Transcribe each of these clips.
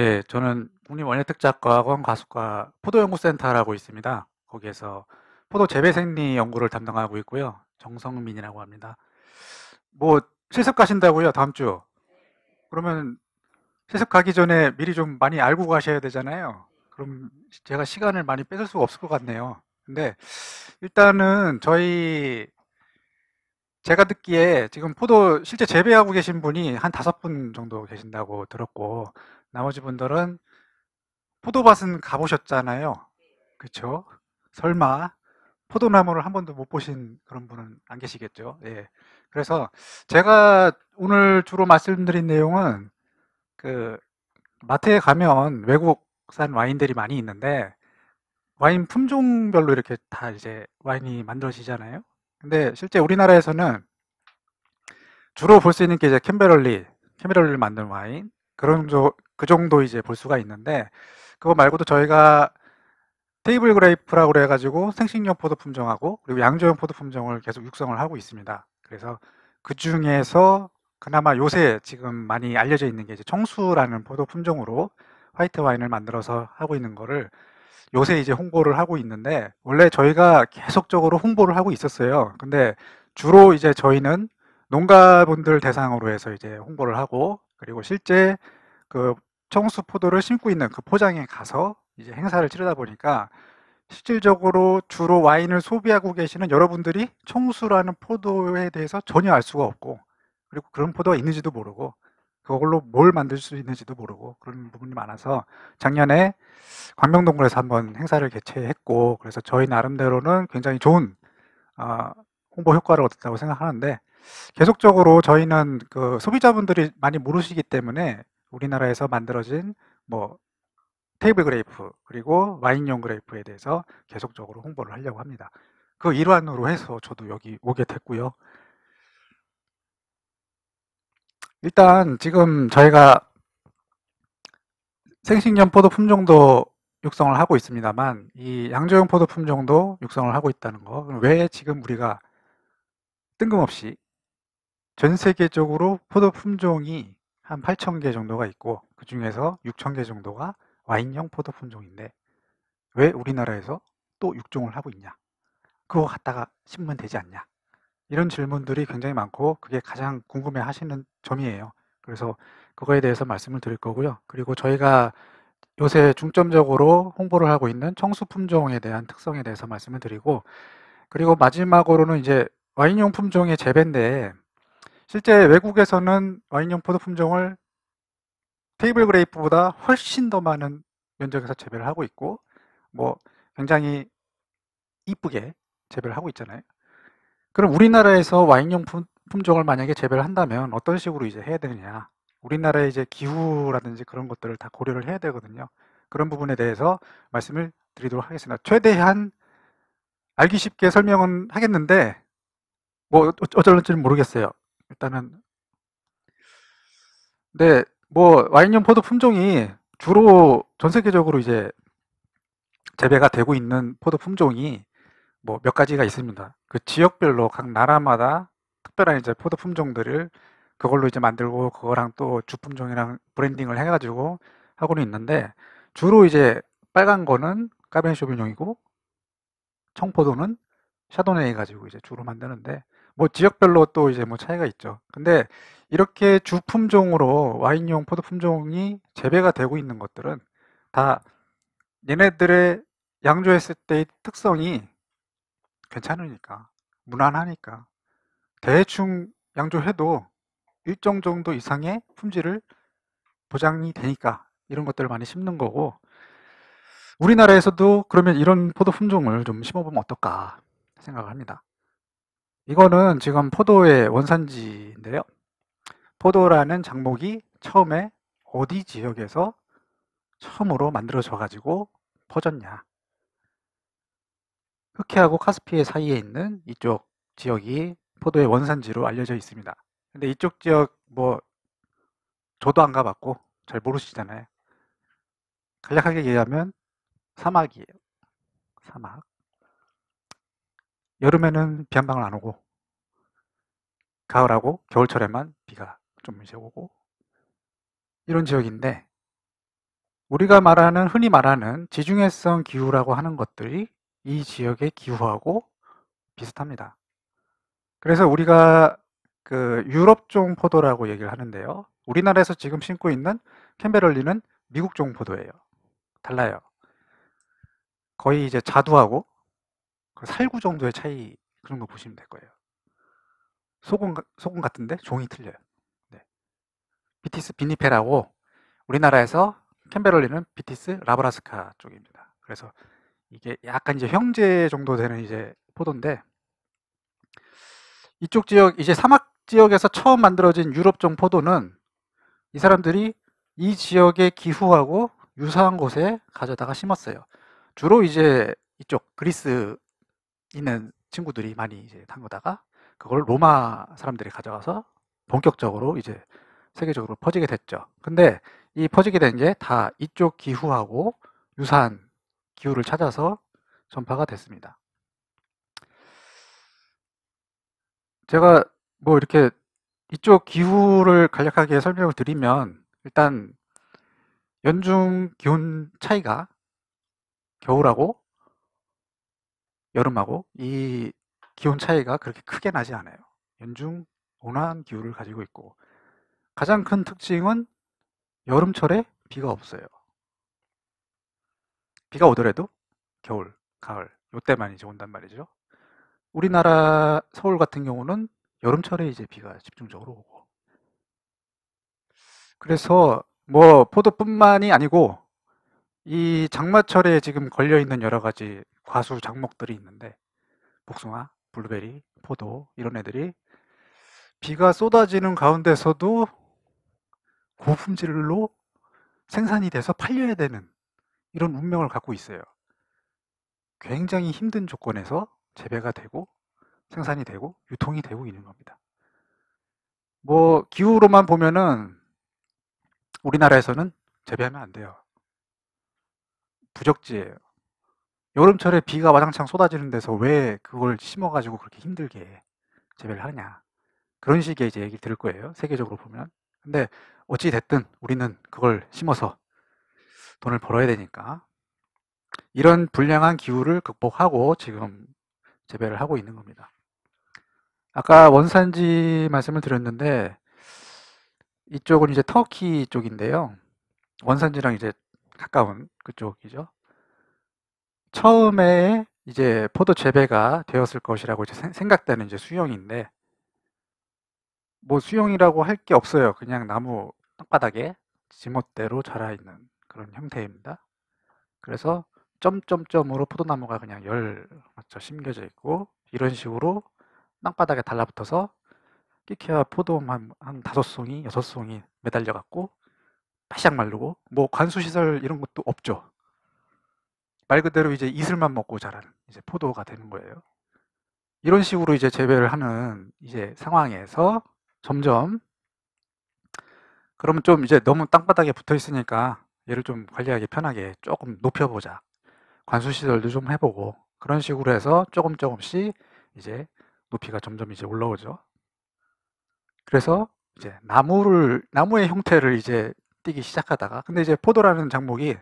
예, 저는 국립원예특작과학원 과수과 포도연구센터라고 있습니다. 거기에서 포도 재배 생리 연구를 담당하고 있고요. 정성민이라고 합니다. 뭐 실습 가신다고요, 다음 주? 그러면 실습 가기 전에 미리 좀 많이 알고 가셔야 되잖아요. 그럼 제가 시간을 많이 뺏을 수가 없을 것 같네요. 근데 일단은 저희 제가 듣기에 지금 포도 실제 재배하고 계신 분이 한 다섯 분 정도 계신다고 들었고 나머지 분들은 포도밭은 가보셨잖아요. 그쵸 설마 포도나무를 한 번도 못 보신 그런 분은 안 계시겠죠. 예. 그래서 제가 오늘 주로 말씀드린 내용은 그 마트에 가면 외국산 와인들이 많이 있는데 와인 품종별로 이렇게 다 이제 와인이 만들어지잖아요. 근데 실제 우리나라에서는 주로 볼 수 있는 게 이제 캠베럴리, 캠베럴리를 만든 와인, 그런 조, 그 정도 이제 볼 수가 있는데 그거 말고도 저희가 테이블 그레이프라고 해가지고 생식용 포도 품종하고 그리고 양조용 포도 품종을 계속 육성을 하고 있습니다. 그래서 그 중에서 그나마 요새 지금 많이 알려져 있는 게 이제 청수라는 포도 품종으로 화이트 와인을 만들어서 하고 있는 거를 요새 이제 홍보를 하고 있는데 원래 저희가 계속적으로 홍보를 하고 있었어요. 근데 주로 이제 저희는 농가분들 대상으로 해서 이제 홍보를 하고 그리고 실제 그 청수 포도를 심고 있는 그 포장에 가서 이제 행사를 치르다 보니까 실질적으로 주로 와인을 소비하고 계시는 여러분들이 청수라는 포도에 대해서 전혀 알 수가 없고 그리고 그런 포도가 있는지도 모르고 그걸로 뭘 만들 수 있는지도 모르고 그런 부분이 많아서 작년에 광명동굴에서 한번 행사를 개최했고 그래서 저희 나름대로는 굉장히 좋은 어, 홍보 효과를 얻었다고 생각하는데 계속적으로 저희는 그 소비자분들이 많이 모르시기 때문에 우리나라에서 만들어진 뭐 테이블 그레이프 그리고 와인용 그레이프에 대해서 계속적으로 홍보를 하려고 합니다. 그 일환으로 해서 저도 여기 오게 됐고요. 일단 지금 저희가 생식년 포도 품종도 육성을 하고 있습니다만 이 양조용 포도 품종도 육성을 하고 있다는 거. 왜 지금 우리가 뜬금없이 전 세계적으로 포도 품종이 한 8천 개 정도가 있고 그 중에서 6천 개 정도가 와인형 포도 품종인데 왜 우리나라에서 또 육종을 하고 있냐? 그거 갖다가 신문 되지 않냐? 이런 질문들이 굉장히 많고 그게 가장 궁금해 하시는 점이에요. 그래서 그거에 대해서 말씀을 드릴 거고요. 그리고 저희가 요새 중점적으로 홍보를 하고 있는 청수 품종에 대한 특성에 대해서 말씀을 드리고 그리고 마지막으로는 이제 와인용 품종의 재배인데 실제 외국에서는 와인용 포도 품종을 테이블 그레이프보다 훨씬 더 많은 면적에서 재배를 하고 있고 뭐 굉장히 이쁘게 재배를 하고 있잖아요. 그럼 우리나라에서 와인용 품종을 만약에 재배를 한다면 어떤 식으로 이제 해야 되느냐? 우리나라의 이제 기후라든지 그런 것들을 다 고려를 해야 되거든요. 그런 부분에 대해서 말씀을 드리도록 하겠습니다. 최대한 알기 쉽게 설명은 하겠는데 뭐 어쩔는지는 모르겠어요. 일단은 근데 네, 뭐 와인용 포도 품종이 주로 전 세계적으로 이제 재배가 되고 있는 포도 품종이 뭐 몇 가지가 있습니다. 그 지역별로 각 나라마다 특별한 이제 포도 품종들을 그걸로 이제 만들고 그거랑 또 주품종이랑 브랜딩을 해가지고 하고는 있는데 주로 이제 빨간 거는 까베네 쇼비뇽이고 청포도는 샤도네이 가지고 이제 주로 만드는데 뭐 지역별로 또 이제 뭐 차이가 있죠. 근데 이렇게 주 품종으로 와인용 포도 품종이 재배가 되고 있는 것들은 다 얘네들의 양조했을 때의 특성이 괜찮으니까 무난하니까 대충 양조해도 일정 정도 이상의 품질을 보장이 되니까 이런 것들을 많이 심는 거고 우리나라에서도 그러면 이런 포도 품종을 좀 심어보면 어떨까 생각을 합니다. 이거는 지금 포도의 원산지인데요. 포도라는 작목이 처음에 어디 지역에서 처음으로 만들어져 가지고 퍼졌냐. 흑해하고 카스피해 사이에 있는 이쪽 지역이 포도의 원산지로 알려져 있습니다. 근데 이쪽 지역 뭐 저도 안 가봤고 잘 모르시잖아요. 간략하게 얘기하면 사막이에요. 사막. 여름에는 비한 방울 안 오고 가을하고 겨울철에만 비가 좀 이제 오고 이런 지역인데 우리가 말하는 흔히 말하는 지중해성 기후라고 하는 것들이 이 지역의 기후하고 비슷합니다. 그래서 우리가 그 유럽종 포도라고 얘기를 하는데요. 우리나라에서 지금 심고 있는 캠베럴리는 미국종 포도예요. 달라요. 거의 이제 자두하고 그 살구 정도의 차이 그 정도 보시면 될 거예요. 소금 소금 같은데 종이 틀려요. 네. 비티스 비니페라고 우리나라에서 캔베럴리는 비티스 라브라스카 쪽입니다. 그래서 이게 약간 이제 형제 정도 되는 이제 포도인데 이쪽 지역 이제 사막 지역에서 처음 만들어진 유럽종 포도는 이 사람들이 이 지역의 기후하고 유사한 곳에 가져다가 심었어요. 주로 이제 이쪽 그리스 있는 친구들이 많이 이제 한 거다가 그걸 로마 사람들이 가져가서 본격적으로 이제 세계적으로 퍼지게 됐죠. 근데 이 퍼지게 된 게 다 이쪽 기후하고 유사한 기후를 찾아서 전파가 됐습니다. 제가 뭐 이렇게 이쪽 기후를 간략하게 설명을 드리면 일단 연중 기온 차이가 겨울하고 여름하고 이 기온 차이가 그렇게 크게 나지 않아요. 연중 온화한 기후를 가지고 있고 가장 큰 특징은 여름철에 비가 없어요. 비가 오더라도 겨울, 가을 요때만 이제 온단 말이죠. 우리나라 서울 같은 경우는 여름철에 이제 비가 집중적으로 오고 그래서 뭐 포도뿐만이 아니고 이 장마철에 지금 걸려 있는 여러 가지 과수 작목들이 있는데 복숭아, 블루베리, 포도 이런 애들이 비가 쏟아지는 가운데서도 고품질로 생산이 돼서 팔려야 되는 이런 운명을 갖고 있어요. 굉장히 힘든 조건에서 재배가 되고 생산이 되고 유통이 되고 있는 겁니다. 뭐 기후로만 보면은 우리나라에서는 재배하면 안 돼요. 부적지예요. 여름철에 비가 와장창 쏟아지는 데서 왜 그걸 심어가지고 그렇게 힘들게 재배를 하냐. 그런 식의 이제 얘기를 들을 거예요. 세계적으로 보면. 근데 어찌 됐든 우리는 그걸 심어서 돈을 벌어야 되니까 이런 불량한 기후를 극복하고 지금 재배를 하고 있는 겁니다. 아까 원산지 말씀을 드렸는데 이쪽은 이제 터키 쪽인데요. 원산지랑 이제 가까운 그쪽이죠. 처음에 이제 포도 재배가 되었을 것이라고 이제 생각되는 이제 수용인데 뭐 수용이라고 할 게 없어요. 그냥 나무 땅바닥에 지멋대로 자라 있는 그런 형태입니다. 그래서 점점점으로 포도나무가 그냥 열 맞춰 심겨져 있고 이런 식으로 땅바닥에 달라붙어서 끼케와 포도 한, 한 다섯 송이 여섯 송이 매달려 갖고 바짝 말르고 뭐 관수 시설 이런 것도 없죠. 말 그대로 이제 이슬만 먹고 자란 이제 포도가 되는 거예요. 이런 식으로 이제 재배를 하는 이제 상황에서 점점 그러면 좀 이제 너무 땅바닥에 붙어 있으니까 얘를 좀 관리하기 편하게 조금 높여보자. 관수 시설도 좀 해보고 그런 식으로 해서 조금 조금씩 이제 높이가 점점 이제 올라오죠. 그래서 이제 나무를 나무의 형태를 이제 띄기 시작하다가 근데 이제 포도라는 작목이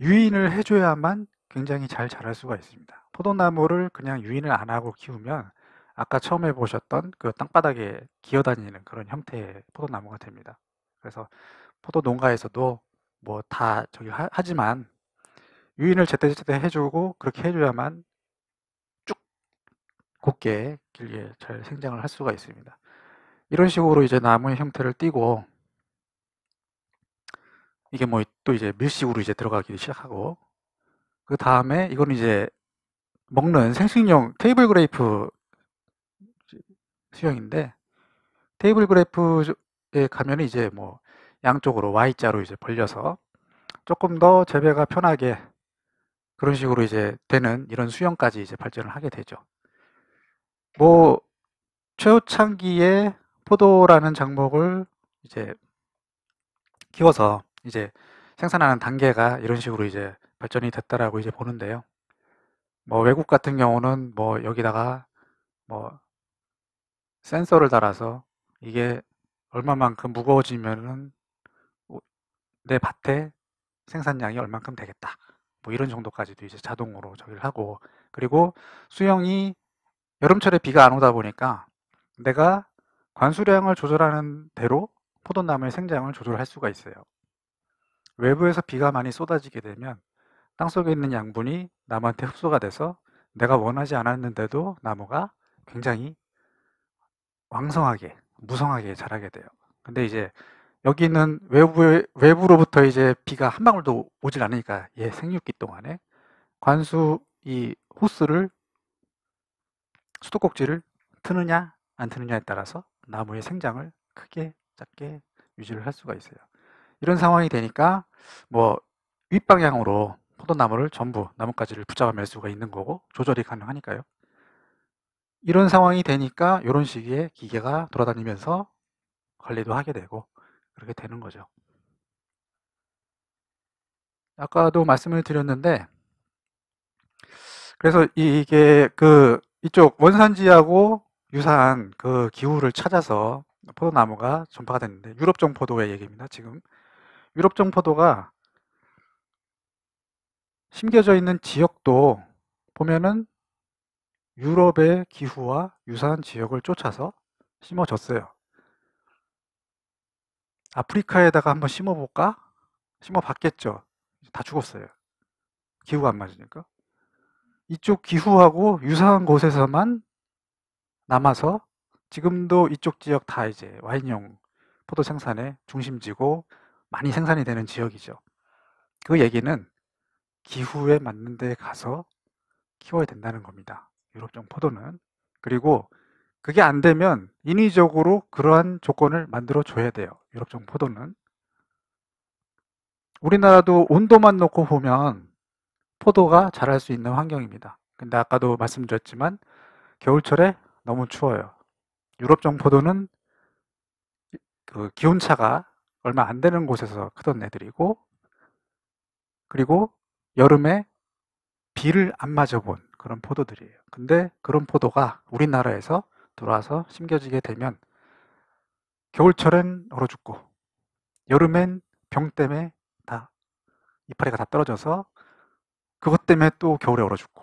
유인을 해줘야만 굉장히 잘 자랄 수가 있습니다. 포도나무를 그냥 유인을 안 하고 키우면 아까 처음에 보셨던 그 땅바닥에 기어다니는 그런 형태의 포도나무가 됩니다. 그래서 포도 농가에서도 뭐 다 저기 하, 지만 유인을 제때제때 해주고 그렇게 해줘야만 쭉 곱게 길게 잘 생장을 할 수가 있습니다. 이런 식으로 이제 나무의 형태를 띠고 이게 뭐 또 이제 밀식으로 이제 들어가기 시작하고 그 다음에 이건 이제 먹는 생식용 테이블 그래프 수형인데 테이블 그래프에 가면 이제 뭐 양쪽으로 Y자로 이제 벌려서 조금 더 재배가 편하게 그런 식으로 이제 되는 이런 수형까지 이제 발전을 하게 되죠. 뭐최우창기에 포도라는 작목을 이제 키워서 이제 생산하는 단계가 이런 식으로 이제 발전이 됐다라고 이제 보는데요. 뭐 외국 같은 경우는 뭐 여기다가 뭐 센서를 달아서 이게 얼마만큼 무거워지면은 내 밭에 생산량이 얼만큼 되겠다. 뭐 이런 정도까지도 이제 자동으로 저기를 하고 그리고 수영이 여름철에 비가 안 오다 보니까 내가 관수량을 조절하는 대로 포도나무의 생장을 조절할 수가 있어요. 외부에서 비가 많이 쏟아지게 되면 땅속에 있는 양분이 나무한테 흡수가 돼서 내가 원하지 않았는데도 나무가 굉장히 왕성하게 무성하게 자라게 돼요. 근데 이제 여기는 외부 외부로부터 이제 비가 한 방울도 오질 않으니까 얘 생육기 동안에 관수 이 호스를 수도꼭지를 트느냐 안 트느냐에 따라서 나무의 생장을 크게 작게 유지를 할 수가 있어요. 이런 상황이 되니까 뭐 윗방향으로 포도나무를 전부 나뭇가지를 붙잡아 맬 수가 있는 거고 조절이 가능하니까요. 이런 상황이 되니까 이런 식의 기계가 돌아다니면서 관리도 하게 되고 그렇게 되는 거죠. 아까도 말씀을 드렸는데 그래서 이게 그 이쪽 원산지하고 유사한 그 기후를 찾아서 포도나무가 전파가 됐는데 유럽종 포도의 얘기입니다. 지금 유럽정 포도가 심겨져 있는 지역도 보면은 유럽의 기후와 유사한 지역을 쫓아서 심어졌어요. 아프리카에다가 한번 심어볼까? 심어봤겠죠. 다 죽었어요. 기후가 안 맞으니까. 이쪽 기후하고 유사한 곳에서만 남아서 지금도 이쪽 지역 다 이제 와인용 포도 생산의 중심지고 많이 생산이 되는 지역이죠. 그 얘기는 기후에 맞는 데 가서 키워야 된다는 겁니다. 유럽종 포도는. 그리고 그게 안 되면 인위적으로 그러한 조건을 만들어 줘야 돼요. 유럽종 포도는. 우리나라도 온도만 놓고 보면 포도가 자랄 수 있는 환경입니다. 근데 아까도 말씀드렸지만 겨울철에 너무 추워요. 유럽종 포도는 그 기온차가 얼마 안 되는 곳에서 크던 애들이고 그리고 여름에 비를 안 맞아본 그런 포도들이에요. 근데 그런 포도가 우리나라에서 들어와서 심겨지게 되면 겨울철엔 얼어 죽고 여름엔 병 때문에 다 이파리가 다 떨어져서 그것 때문에 또 겨울에 얼어 죽고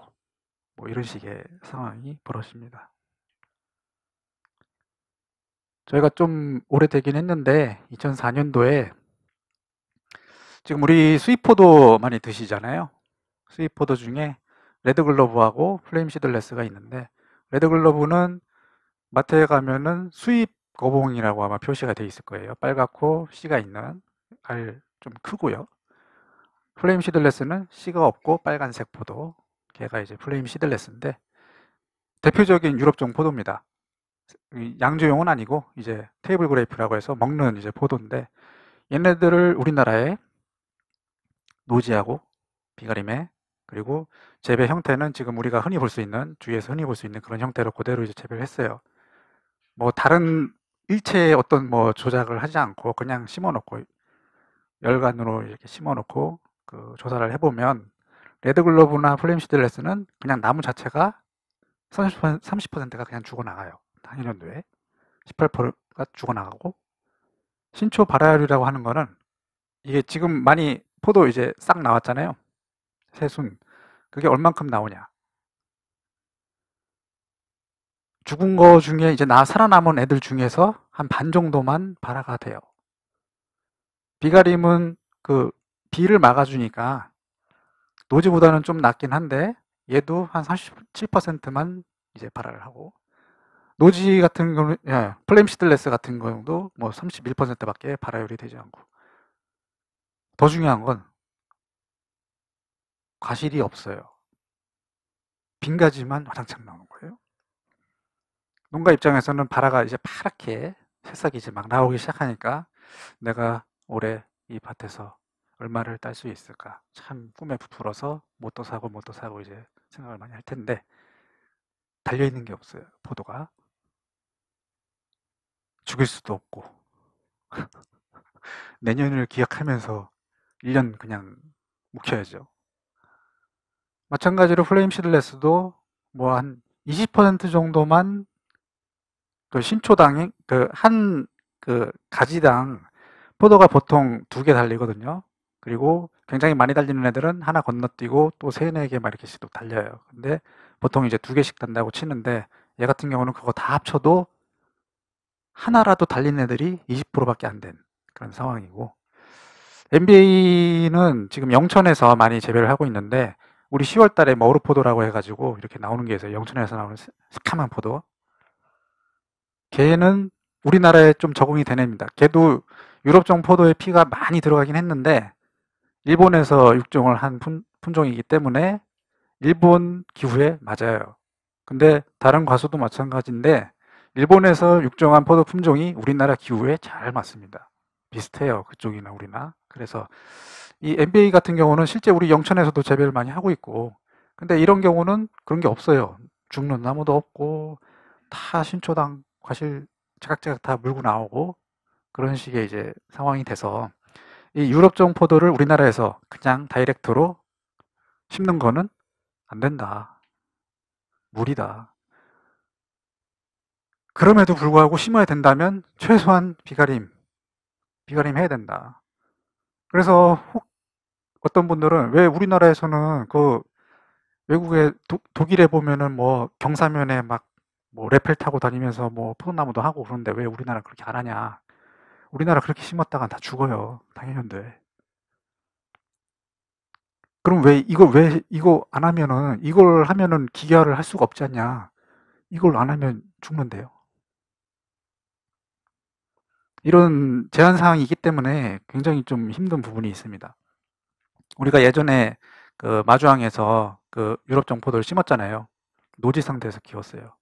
뭐 이런 식의 상황이 벌어집니다. 저희가 좀 오래되긴 했는데 2004년도에 지금 우리 스위포도 많이 드시잖아요. 스위포도 중에 레드글러브하고 플레임 시들레스가 있는데 레드글러브는 마트에 가면은 수입 거봉이라고 아마 표시가 돼 있을 거예요. 빨갛고 씨가 있는 알 좀 크고요. 플레임 시들레스는 씨가 없고 빨간색 포도. 걔가 이제 플레임 시들레스인데 대표적인 유럽종 포도입니다. 양조용은 아니고 이제 테이블 그래프라고 해서 먹는 이제 포도인데 얘네들을 우리나라에 노지하고 비가림에 그리고 재배 형태는 지금 우리가 흔히 볼 수 있는 주위에서 흔히 볼 수 있는 그런 형태로 그대로 이제 재배를 했어요. 뭐 다른 일체의 어떤 뭐 조작을 하지 않고 그냥 심어놓고 열간으로 이렇게 심어놓고 그 조사를 해보면 레드글로브나 플레임시들레스는 그냥 나무 자체가 30%, 30%가 그냥 죽어나가요. 1년도에 18%가 죽어나가고 신초 발화율이라고 하는 거는 이게 지금 많이 포도 이제 싹 나왔잖아요. 새순 그게 얼만큼 나오냐? 죽은 거 중에 이제 나 살아남은 애들 중에서 한 반 정도만 발화가 돼요. 비가림은 그 비를 막아주니까 노지보다는 좀낫긴 한데 얘도 한 37%만 이제 발화를 하고 노지 같은 경우, 예, 플레임 시들레스 같은 경우도 뭐 31%밖에 발화율이 되지 않고. 더 중요한 건 과실이 없어요. 빈가지만 화장창 나오는 거예요. 농가 입장에서는 발라가 이제 파랗게 새싹이 이제 막 나오기 시작하니까 내가 올해 이 밭에서 얼마를 딸 수 있을까 참 꿈에 부풀어서 못도 뭐 사고 못도 뭐 사고 이제 생각을 많이 할 텐데 달려 있는 게 없어요 포도가 죽일 수도 없고 내년을 기약하면서 1년 그냥 묵혀야죠. 마찬가지로 플레임 시들레스도 뭐 한 20% 정도만 그 신초당 그한그 그 가지당 포도가 보통 두 개 달리거든요. 그리고 굉장히 많이 달리는 애들은 하나 건너뛰고 또 세네 개막 이렇게씩 또 달려요. 근데 보통 이제 두 개씩 단다고 치는데 얘 같은 경우는 그거 다 합쳐도 하나라도 달린 애들이 20%밖에 안 된 그런 상황이고 NBA는 지금 영천에서 많이 재배를 하고 있는데 우리 10월 달에 머루포도라고 해가지고 이렇게 나오는 게 있어요. 영천에서 나오는 스카만 포도. 걔는 우리나라에 좀 적응이 된 애입니다. 걔도 유럽종 포도에 피가 많이 들어가긴 했는데 일본에서 육종을 한 품, 종이기 때문에 일본 기후에 맞아요. 근데 다른 과수도 마찬가지인데 일본에서 육종한 포도 품종이 우리나라 기후에 잘 맞습니다. 비슷해요. 그쪽이나 우리나. 그래서 이 n b a 같은 경우는 실제 우리 영천에서도 재배를 많이 하고 있고 근데 이런 경우는 그런 게 없어요. 죽는 나무도 없고 다 신초당 과실 자각자각 다 물고 나오고 그런 식의 이제 상황이 돼서 이 유럽종 포도를 우리나라에서 그냥 다이렉트로 심는 거는 안 된다. 물이다 그럼에도 불구하고 심어야 된다면 최소한 비가림, 비가림 해야 된다. 그래서 혹 어떤 분들은 왜 우리나라에서는 그 외국에 도, 독일에 보면은 뭐 경사면에 막 뭐 레펠 타고 다니면서 뭐 포도나무도 하고 그러는데 왜 우리나라 그렇게 안 하냐? 우리나라 그렇게 심었다간 다 죽어요. 당연한데. 히 그럼 왜 이거 왜 이거 안 하면은 이걸 하면은 기계화를 할 수가 없지 않냐? 이걸 안 하면 죽는데요. 이런 제한 사항이기 때문에 굉장히 좀 힘든 부분이 있습니다. 우리가 예전에 그 마주항에서 그 유럽 정포도를 심었잖아요. 노지 상태에서 키웠어요.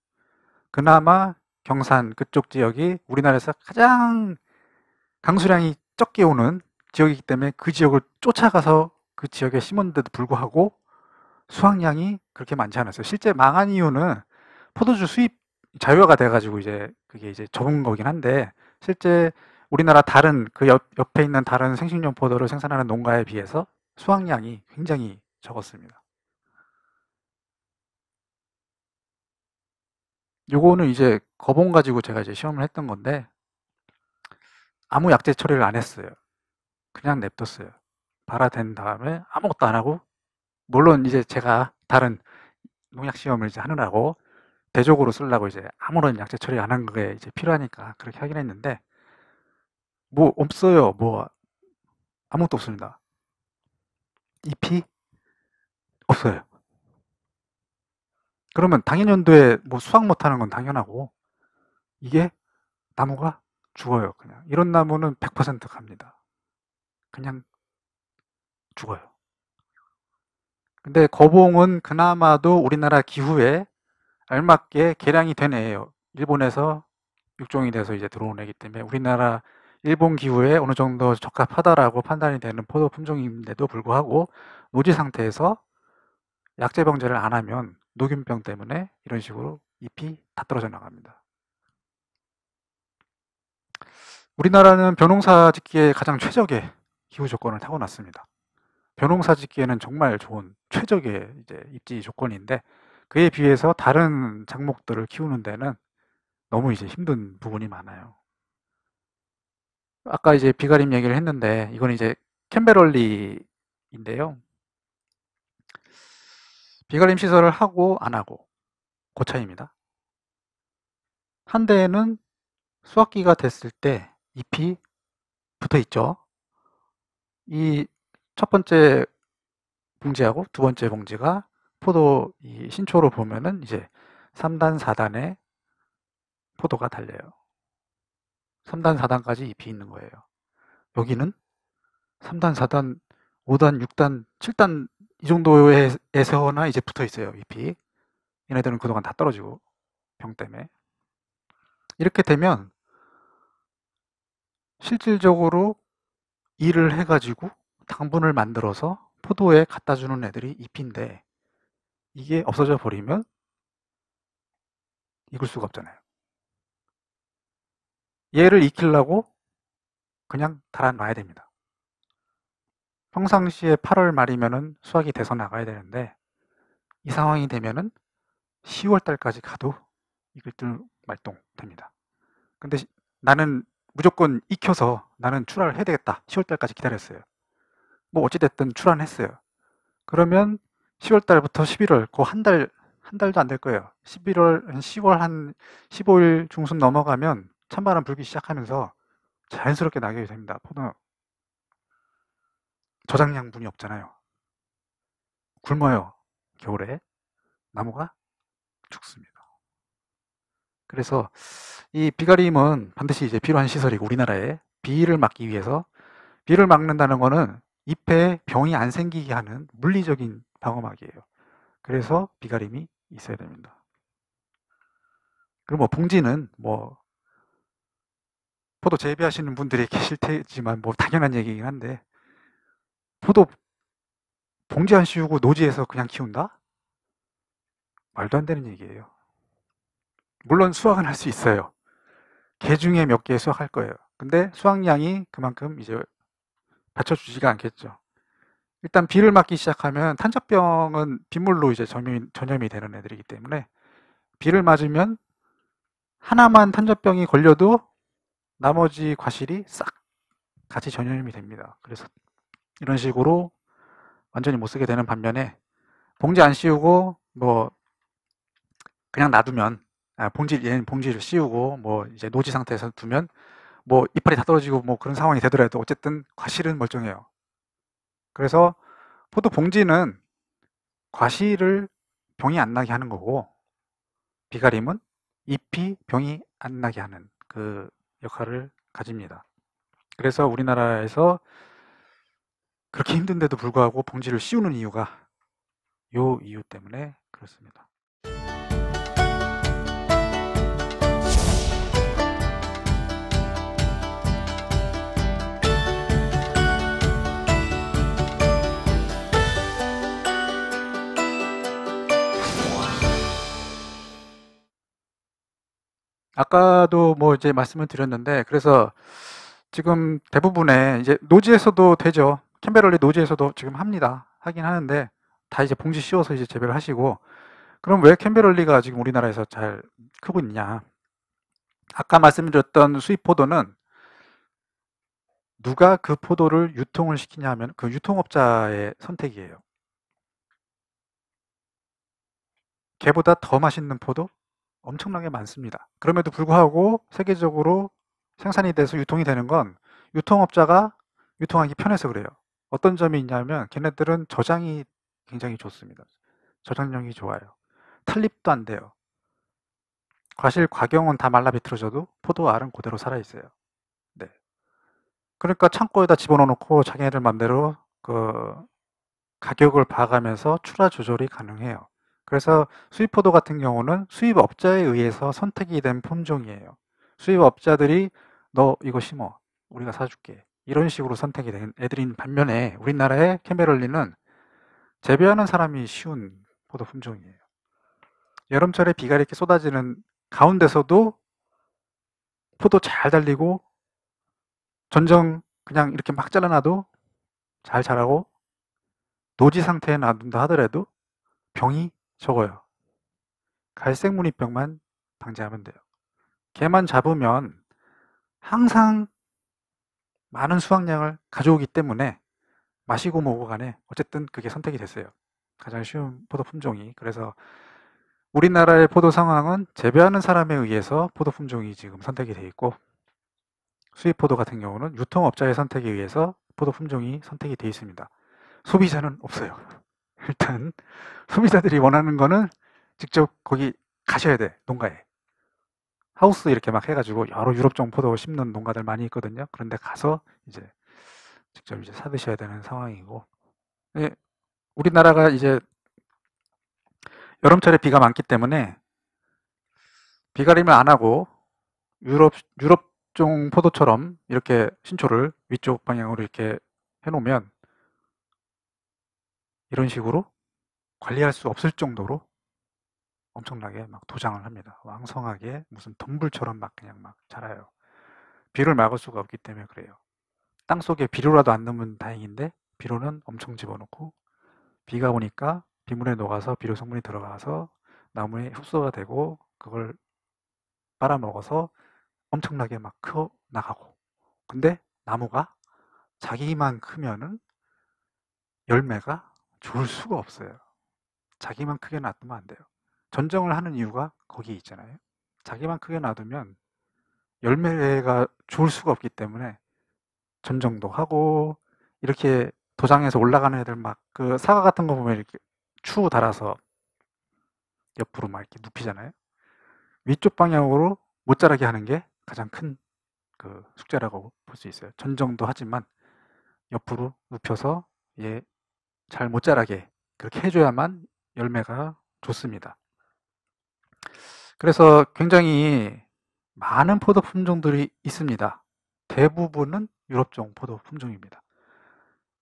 그나마 경산 그쪽 지역이 우리나라에서 가장 강수량이 적게 오는 지역이기 때문에 그 지역을 쫓아가서 그 지역에 심었는데도 불구하고 수확량이 그렇게 많지 않았어요. 실제 망한 이유는 포도주 수입 자유화가 돼가지고 이제 그게 이제 적은 거긴 한데 실제 우리나라 다른 그 옆, 옆에 있는 다른 생식용 포도를 생산하는 농가에 비해서 수확량이 굉장히 적었습니다. 요거는 이제 거봉 가지고 제가 이제 시험을 했던 건데 아무 약제 처리를 안 했어요. 그냥 냅뒀어요. 발아된 다음에 아무것도 안 하고 물론 이제 제가 다른 농약 시험을 이제 하느라고 대적으로 쓰려고 이제 아무런 약재 처리 안 한 거에 이제 필요하니까 그렇게 하긴 했는데 뭐 없어요 뭐 아무것도 없습니다 잎이 없어요 그러면 당해연도에뭐 수확 못하는 건 당연하고 이게 나무가 죽어요 그냥 이런 나무는 100% 갑니다 그냥 죽어요 근데 거봉은 그나마도 우리나라 기후에 알맞게 개량이 된 애예요. 일본에서 육종이 돼서 이제 들어온 애기 때문에 우리나라 일본 기후에 어느 정도 적합하다라고 판단이 되는 포도 품종인데도 불구하고 노지 상태에서 약재 병제를 안 하면 녹균병 때문에 이런 식으로 잎이 다 떨어져 나갑니다. 우리나라는 벼농사 짓기에 가장 최적의 기후 조건을 타고났습니다. 벼농사 짓기에는 정말 좋은 최적의 이제 입지 조건인데 그에 비해서 다른 작목들을 키우는 데는 너무 이제 힘든 부분이 많아요. 아까 이제 비가림 얘기를 했는데 이건 이제 캠베럴리인데요. 비가림 시설을 하고 안 하고 고차입니다한 그 대에는 수확기가 됐을 때 잎이 붙어 있죠. 이 첫 번째 봉지하고 두 번째 봉지가 포도 이 신초로 보면은 이제 3단, 4단에 포도가 달려요. 3단, 4단까지 잎이 있는 거예요. 여기는 3단, 4단, 5단, 6단, 7단 이 정도에서나 이제 붙어 있어요. 잎이. 얘네들은 그동안 다 떨어지고 병 때문에. 이렇게 되면 실질적으로 일을 해가지고 당분을 만들어서 포도에 갖다 주는 애들이 잎인데 이게 없어져 버리면 익을 수가 없잖아요. 얘를 익히려고 그냥 달아놔야 됩니다. 평상시에 8월 말이면은 수학이 돼서 나가야 되는데 이 상황이 되면은 10월 달까지 가도 이을듯 말동 됩니다. 근데 나는 무조건 익혀서 나는 출하를 해야 되겠다. 10월 달까지 기다렸어요. 뭐 어찌됐든 출하는 했어요. 그러면 10월 달부터 11월 그 한달 한 달도 안 될 거예요. 11월 10월 한 15일 중순 넘어가면 찬바람 불기 시작하면서 자연스럽게 낙엽이 됩니다. 포도 저장량 분이 없잖아요. 굶어요. 겨울에 나무가 죽습니다. 그래서 이 비가림은 반드시 이제 필요한 시설이고 우리나라에 비를 막기 위해서 비를 막는다는 거는 잎에 병이 안 생기게 하는 물리적인 방어막이에요. 그래서 음. 비가림이 있어야 됩니다. 그리고 뭐 봉지는 뭐 포도 재배하시는 분들이 계실 테지만 뭐 당연한 얘기긴 한데 포도 봉지 안 씌우고 노지에서 그냥 키운다? 말도 안 되는 얘기예요. 물론 수확은 할 수 있어요. 개 중에 몇 개 수확할 거예요. 근데 수확량이 그만큼 이제 받쳐주지가 않겠죠. 일단 비를 맞기 시작하면 탄저병은 빗물로 이제 전염이, 전염이 되는 애들이기 때문에 비를 맞으면 하나만 탄저병이 걸려도 나머지 과실이 싹 같이 전염이 됩니다. 그래서 이런 식으로 완전히 못 쓰게 되는 반면에 봉지 안 씌우고 뭐 그냥 놔두면 아, 봉지 얘는 봉지를 씌우고 뭐 이제 노지 상태에서 두면 뭐 이빨이 다 떨어지고 뭐 그런 상황이 되더라도 어쨌든 과실은 멀쩡해요. 그래서 포도 봉지는 과실을 병이 안 나게 하는 거고 비가림은 잎이 병이 안 나게 하는 그 역할을 가집니다. 그래서 우리나라에서 그렇게 힘든데도 불구하고 봉지를 씌우는 이유가 요 이유 때문에 그렇습니다. 아까도 뭐 이제 말씀을 드렸는데 그래서 지금 대부분의 이제 노지에서도 되죠. 캠베럴리 노지에서도 지금 합니다. 하긴 하는데 다 이제 봉지 씌워서 이제 재배를 하시고 그럼 왜 캠베럴리가 지금 우리나라에서 잘 크고 있냐? 아까 말씀드렸던 수입 포도는 누가 그 포도를 유통을 시키냐 하면 그 유통업자의 선택이에요. 걔보다 더 맛있는 포도, 엄청나게 많습니다. 그럼에도 불구하고 세계적으로 생산이 돼서 유통이 되는 건 유통업자가 유통하기 편해서 그래요. 어떤 점이 있냐면 걔네들은 저장이 굉장히 좋습니다. 저장력이 좋아요. 탈립도 안 돼요. 과실 과경은 다 말라비틀어져도 포도알은 그대로 살아있어요. 네. 그러니까 창고에다 집어넣어놓고 자기네들 맘대로 그 가격을 봐가면서 출하 조절이 가능해요. 그래서 수입포도 같은 경우는 수입업자에 의해서 선택이 된 품종이에요. 수입업자들이 너 이거 심어. 우리가 사줄게. 이런 식으로 선택이 된 애들인 반면에 우리나라의 캐메럴리는 재배하는 사람이 쉬운 포도 품종이에요. 여름철에 비가 이렇게 쏟아지는 가운데서도 포도 잘 달리고 전정 그냥 이렇게 막 잘라놔도 잘 자라고 노지 상태에 놔둔다 하더라도 병이 적어요. 갈색 무늬병만 방지하면 돼요. 개만 잡으면 항상 많은 수확량을 가져오기 때문에 마시고 먹고 간에 어쨌든 그게 선택이 됐어요. 가장 쉬운 포도 품종이. 그래서 우리나라의 포도 상황은 재배하는 사람에 의해서 포도 품종이 지금 선택이 돼 있고 수입 포도 같은 경우는 유통업자의 선택에 의해서 포도 품종이 선택이 돼 있습니다. 소비자는 없어요. 일단 소비자들이 원하는 거는 직접 거기 가셔야 돼 농가에 하우스 이렇게 막 해가지고 여러 유럽 정포도 심는 농가들 많이 있거든요. 그런데 가서 이제 직접 이제 사드셔야 되는 상황이고 예, 우리나라가 이제 여름철에 비가 많기 때문에 비가림을 안 하고 유럽 유럽 종 포도처럼 이렇게 신초를 위쪽 방향으로 이렇게 해놓으면 이런 식으로 관리할 수 없을 정도로 엄청나게 막 도장을 합니다. 왕성하게 무슨 덤불처럼 막 그냥 막 자라요. 비료를 막을 수가 없기 때문에 그래요. 땅 속에 비료라도 안 넣으면 다행인데 비료는 엄청 집어넣고 비가 오니까 비물에 녹아서 비료 성분이 들어가서 나무에 흡수가 되고 그걸 빨아먹어서 엄청나게 막커 나가고 근데 나무가 자기만 크면은 열매가 좋을 수가 없어요. 자기만 크게 놔두면 안 돼요. 전정을 하는 이유가 거기에 있잖아요. 자기만 크게 놔두면 열매가 좋을 수가 없기 때문에 전정도 하고 이렇게 도장에서 올라가는 애들 막 그 사과 같은 거 보면 이렇게 추 달아서 옆으로 막 이렇게 눕히잖아요. 위쪽 방향으로 못 자라게 하는 게 가장 큰 그 숙제라고 볼 수 있어요. 전정도 하지만 옆으로 눕혀서 얘 잘못 자라게 그렇게 해줘야만 열매가 좋습니다. 그래서 굉장히 많은 포도 품종들이 있습니다. 대부분은 유럽종 포도 품종입니다.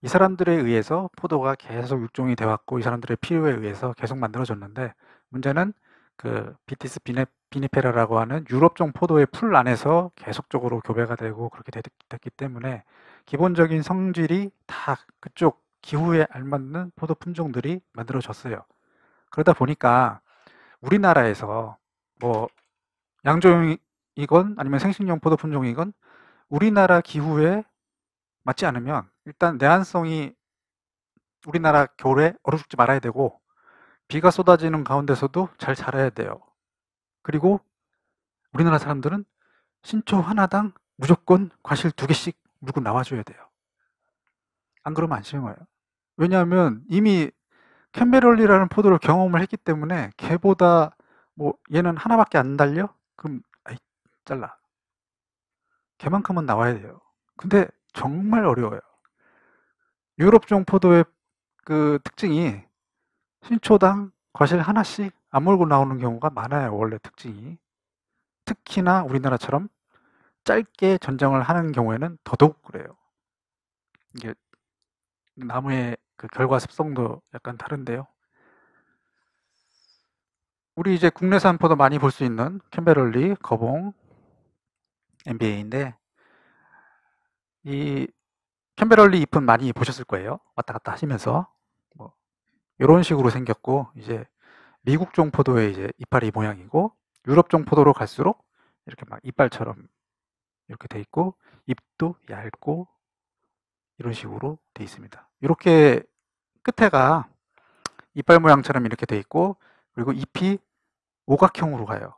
이 사람들에 의해서 포도가 계속 육종이 되었고 이 사람들의 필요에 의해서 계속 만들어졌는데 문제는 그 비티스 비네, 비니페라라고 하는 유럽종 포도의 풀 안에서 계속적으로 교배가 되고 그렇게 됐기 때문에 기본적인 성질이 다 그쪽 기후에 알맞는 포도 품종들이 만들어졌어요. 그러다 보니까 우리나라에서 뭐 양조용이건 아니면 생식용 포도 품종이건 우리나라 기후에 맞지 않으면 일단 내한성이 우리나라 겨울에 얼어 죽지 말아야 되고 비가 쏟아지는 가운데서도 잘 자라야 돼요. 그리고 우리나라 사람들은 신초 하나당 무조건 과실 두 개씩 물고 나와줘야 돼요. 안 그러면 안 심어요. 왜냐하면 이미 캔베럴리라는 포도를 경험을 했기 때문에 걔보다 뭐 얘는 하나밖에 안 달려? 그럼 아이 잘라. 걔만큼은 나와야 돼요. 근데 정말 어려워요. 유럽종 포도의 그 특징이 신초당 과실 하나씩 안 몰고 나오는 경우가 많아요. 원래 특징이. 특히나 우리나라처럼 짧게 전쟁을 하는 경우에는 더더욱 그래요. 이게 나무의 그 결과 습성도 약간 다른데요. 우리 이제 국내산 포도 많이 볼 수 있는 캠베럴리, 거봉, MBA인데 이 캠베럴리 잎은 많이 보셨을 거예요. 왔다 갔다 하시면서 뭐 이런 식으로 생겼고 이제 미국종 포도의 이제 이파리 모양이고 유럽종 포도로 갈수록 이렇게 막 이빨처럼 이렇게 돼 있고 잎도 얇고 이런 식으로 되어 있습니다. 이렇게 끝에가 이빨 모양처럼 이렇게 되어 있고 그리고 잎이 오각형으로 가요.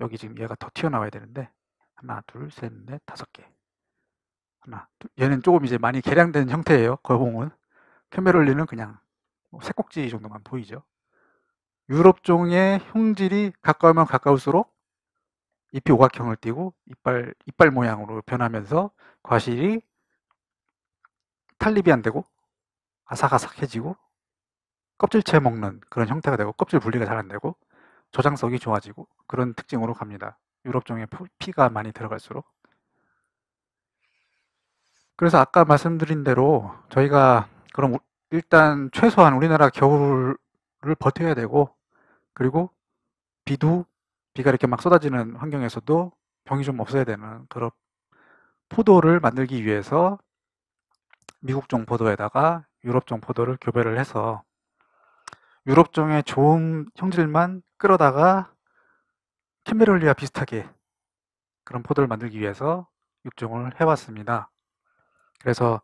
여기 지금 얘가 더 튀어나와야 되는데 하나 둘셋넷 다섯 개 하나 둘. 얘는 조금 이제 많이 개량된 형태예요. 거봉은 캐메롤리는 그냥 뭐 새꼭지 정도만 보이죠. 유럽종의 형질이 가까우면 가까울수록 잎이 오각형을 띠고 이빨 이빨 모양으로 변하면서 과실이 탈립이 안 되고 아삭아삭해지고 껍질채 먹는 그런 형태가 되고 껍질 분리가 잘 안 되고 저장석이 좋아지고 그런 특징으로 갑니다. 유럽종의 피가 많이 들어갈수록 그래서 아까 말씀드린 대로 저희가 그럼 일단 최소한 우리나라 겨울을 버텨야 되고 그리고 비도 비가 이렇게 막 쏟아지는 환경에서도 병이 좀 없어야 되는 그런 포도를 만들기 위해서 미국종 포도에다가 유럽종 포도를 교배를 해서 유럽종의 좋은 형질만 끌어다가 캐메롤리아 비슷하게 그런 포도를 만들기 위해서 육종을 해왔습니다. 그래서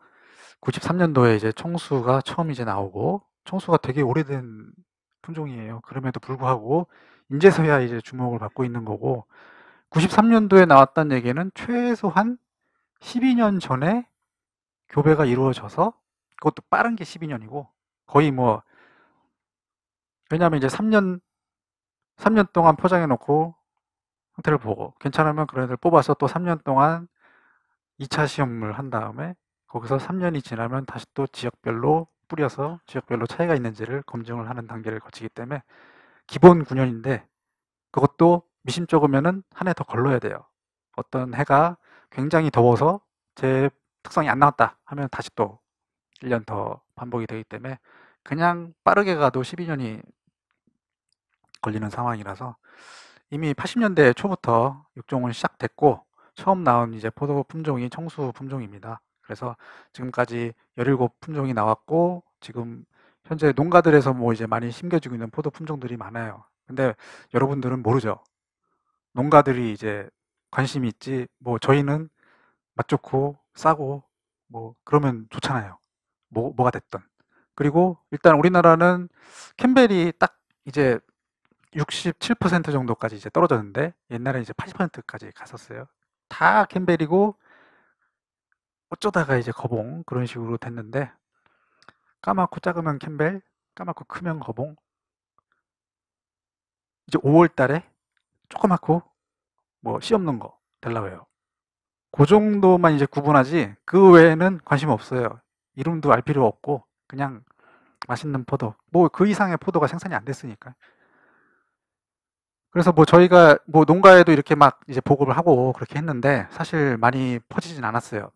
93년도에 이제 청수가 처음 이제 나오고 청수가 되게 오래된 품종이에요. 그럼에도 불구하고 인제서야 이제 주목을 받고 있는 거고 93년도에 나왔다는 얘기는 최소한 12년 전에 교배가 이루어져서 그것도 빠른 게 12년이고 거의 뭐 왜냐하면 이제 3년 3년 동안 포장해 놓고 상태를 보고 괜찮으면 그런 애들 뽑아서 또 3년 동안 2차 시험을 한 다음에 거기서 3년이 지나면 다시 또 지역별로 뿌려서 지역별로 차이가 있는지를 검증을 하는 단계를 거치기 때문에 기본 9년인데 그것도 미심 쩍으면은한 해 더 걸러야 돼요. 어떤 해가 굉장히 더워서 제 특성이 안 나왔다 하면 다시 또 1년 더 반복이 되기 때문에 그냥 빠르게 가도 12년이 걸리는 상황이라서 이미 80년대 초부터 육종은 시작됐고 처음 나온 이제 포도 품종이 청수 품종입니다. 그래서 지금까지 17품종이 나왔고 지금 현재 농가들에서 뭐 이제 많이 심겨지고 있는 포도 품종들이 많아요. 근데 여러분들은 모르죠. 농가들이 이제 관심이 있지 뭐 저희는 맛 좋고 싸고 뭐 그러면 좋잖아요. 뭐 뭐가 됐든. 그리고 일단 우리나라는 캔벨이딱 이제 67% 정도까지 이제 떨어졌는데 옛날에 이제 80%까지 갔었어요. 다캔벨이고 어쩌다가 이제 거봉 그런 식으로 됐는데 까맣고 작으면 캔벨 까맣고 크면 거봉. 이제 5월 달에 조그맣고 뭐 씨 없는 거 될라고 해요. 그 정도만 이제 구분하지 그 외에는 관심 없어요. 이름도 알 필요 없고 그냥 맛있는 포도. 뭐 그 이상의 포도가 생산이 안 됐으니까. 그래서 뭐 저희가 뭐 농가에도 이렇게 막 이제 보급을 하고 그렇게 했는데 사실 많이 퍼지진 않았어요.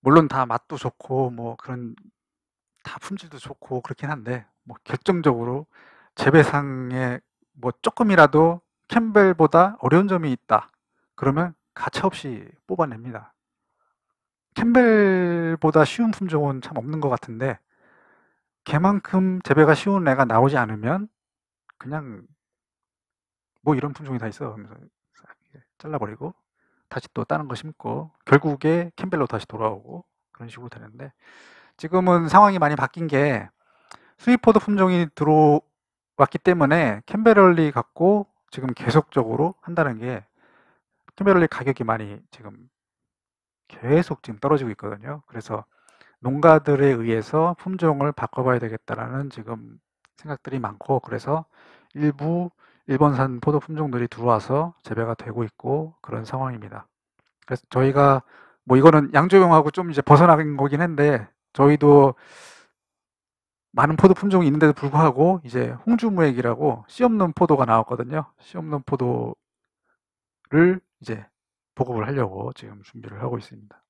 물론 다 맛도 좋고 뭐 그런 다 품질도 좋고 그렇긴 한데 뭐 결정적으로 재배상에 뭐 조금이라도 캠벨보다 어려운 점이 있다. 그러면 가차없이 뽑아냅니다. 캠벨보다 쉬운 품종은 참 없는 것 같은데 걔만큼 재배가 쉬운 애가 나오지 않으면 그냥 뭐 이런 품종이 다 있어 하면서 잘라버리고 다시 또 다른 거 심고 결국에 캠벨로 다시 돌아오고 그런 식으로 되는데 지금은 상황이 많이 바뀐 게 스위퍼드 품종이 들어왔기 때문에 캠벨럴리 갖고 지금 계속적으로 한다는 게 토메롤리 가격이 많이 지금 계속 지금 떨어지고 있거든요. 그래서 농가들에 의해서 품종을 바꿔봐야 되겠다라는 지금 생각들이 많고 그래서 일부 일본산 포도 품종들이 들어와서 재배가 되고 있고 그런 상황입니다. 그래서 저희가 뭐 이거는 양조용하고 좀 이제 벗어나긴 거긴 한데 저희도 많은 포도 품종이 있는데도 불구하고 이제 홍주무액이라고 씨 없는 포도가 나왔거든요. 씨 없는 포도를 이제 보급을 하려고 지금 준비를 하고 있습니다.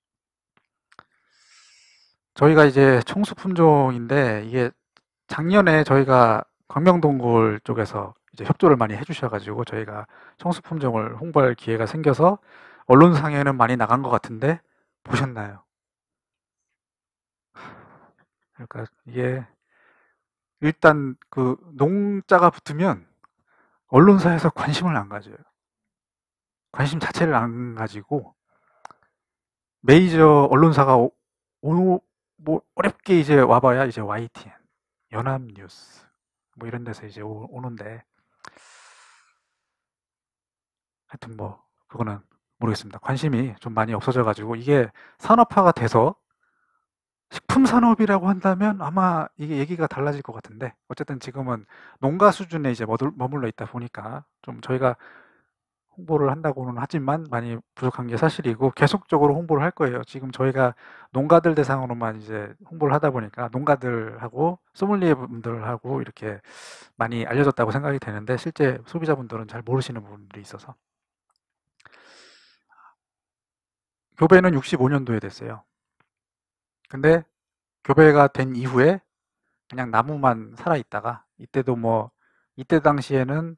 저희가 이제 청수 품종인데 이게 작년에 저희가 광명동굴 쪽에서 이제 협조를 많이 해주셔가지고 저희가 청수 품종을 홍보할 기회가 생겨서 언론상에는 많이 나간 것 같은데 보셨나요? 그러니까 이게 일단 그 농자가 붙으면 언론사에서 관심을 안 가져요. 관심 자체를 안 가지고 메이저 언론사가 오, 오, 뭐 어렵게 이제 와봐야 이제 YTN, 연합뉴스 뭐 이런 데서 이제 오, 오는데 하여튼 뭐 그거는 모르겠습니다. 관심이 좀 많이 없어져 가지고 이게 산업화가 돼서 식품 산업이라고 한다면 아마 이게 얘기가 달라질 것 같은데 어쨌든 지금은 농가 수준에 이제 머물러 있다 보니까 좀 저희가 홍보를 한다고는 하지만 많이 부족한 게 사실이고 계속적으로 홍보를 할 거예요. 지금 저희가 농가들 대상으로만 이제 홍보를 하다 보니까 농가들하고 소믈리에 분들하고 이렇게 많이 알려졌다고 생각이 되는데 실제 소비자분들은 잘 모르시는 분들이 있어서 교배는 65년도에 됐어요. 근데 교배가 된 이후에 그냥 나무만 살아 있다가 이때도 뭐 이때 당시에는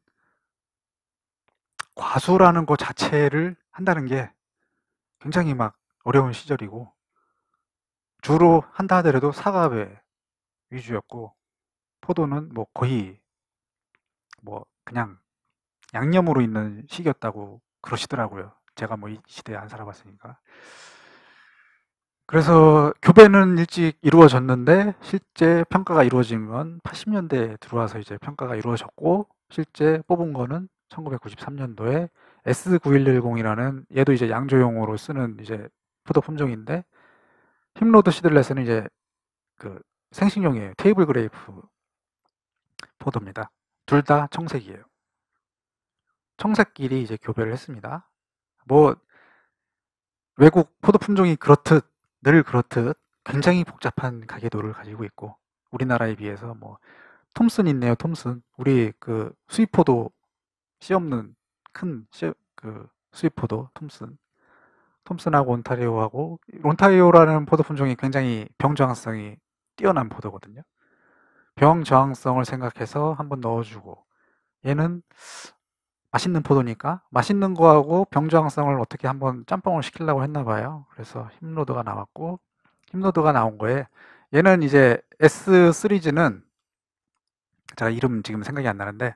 과수라는 것 자체를 한다는 게 굉장히 막 어려운 시절이고 주로 한다 하더라도 사과배 위주였고 포도는 뭐 거의 뭐 그냥 양념으로 있는 시기였다고 그러시더라고요. 제가 뭐 이 시대에 안 살아봤으니까. 그래서 교배는 일찍 이루어졌는데 실제 평가가 이루어진 건 80년대에 들어와서 이제 평가가 이루어졌고 실제 뽑은 거는 1993년도에 S9110이라는 얘도 이제 양조용으로 쓰는 이제 포도 품종인데 힙로드 시들렛은 이제 그 생식용이에요. 테이블 그레이프 포도입니다. 둘 다 청색이에요. 청색끼리 이제 교배를 했습니다. 뭐 외국 포도 품종이 그렇듯 늘 그렇듯 굉장히 복잡한 가계도를 가지고 있고 우리나라에 비해서 뭐 톰슨 있네요. 톰슨 우리 그 수입포도 씨 없는 큰 시, 그 스위퍼도 톰슨 톰슨하고 온타리오하고 온타리오라는 포도 품종이 굉장히 병 저항성이 뛰어난 포도거든요. 병 저항성을 생각해서 한번 넣어주고 얘는 맛있는 포도니까 맛있는 거하고 병 저항성을 어떻게 한번 짬뽕을 시키려고 했나 봐요. 그래서 힘로드가 나왔고 힘로드가 나온 거에 얘는 이제 S 시리즈는 제가 이름 지금 생각이 안 나는데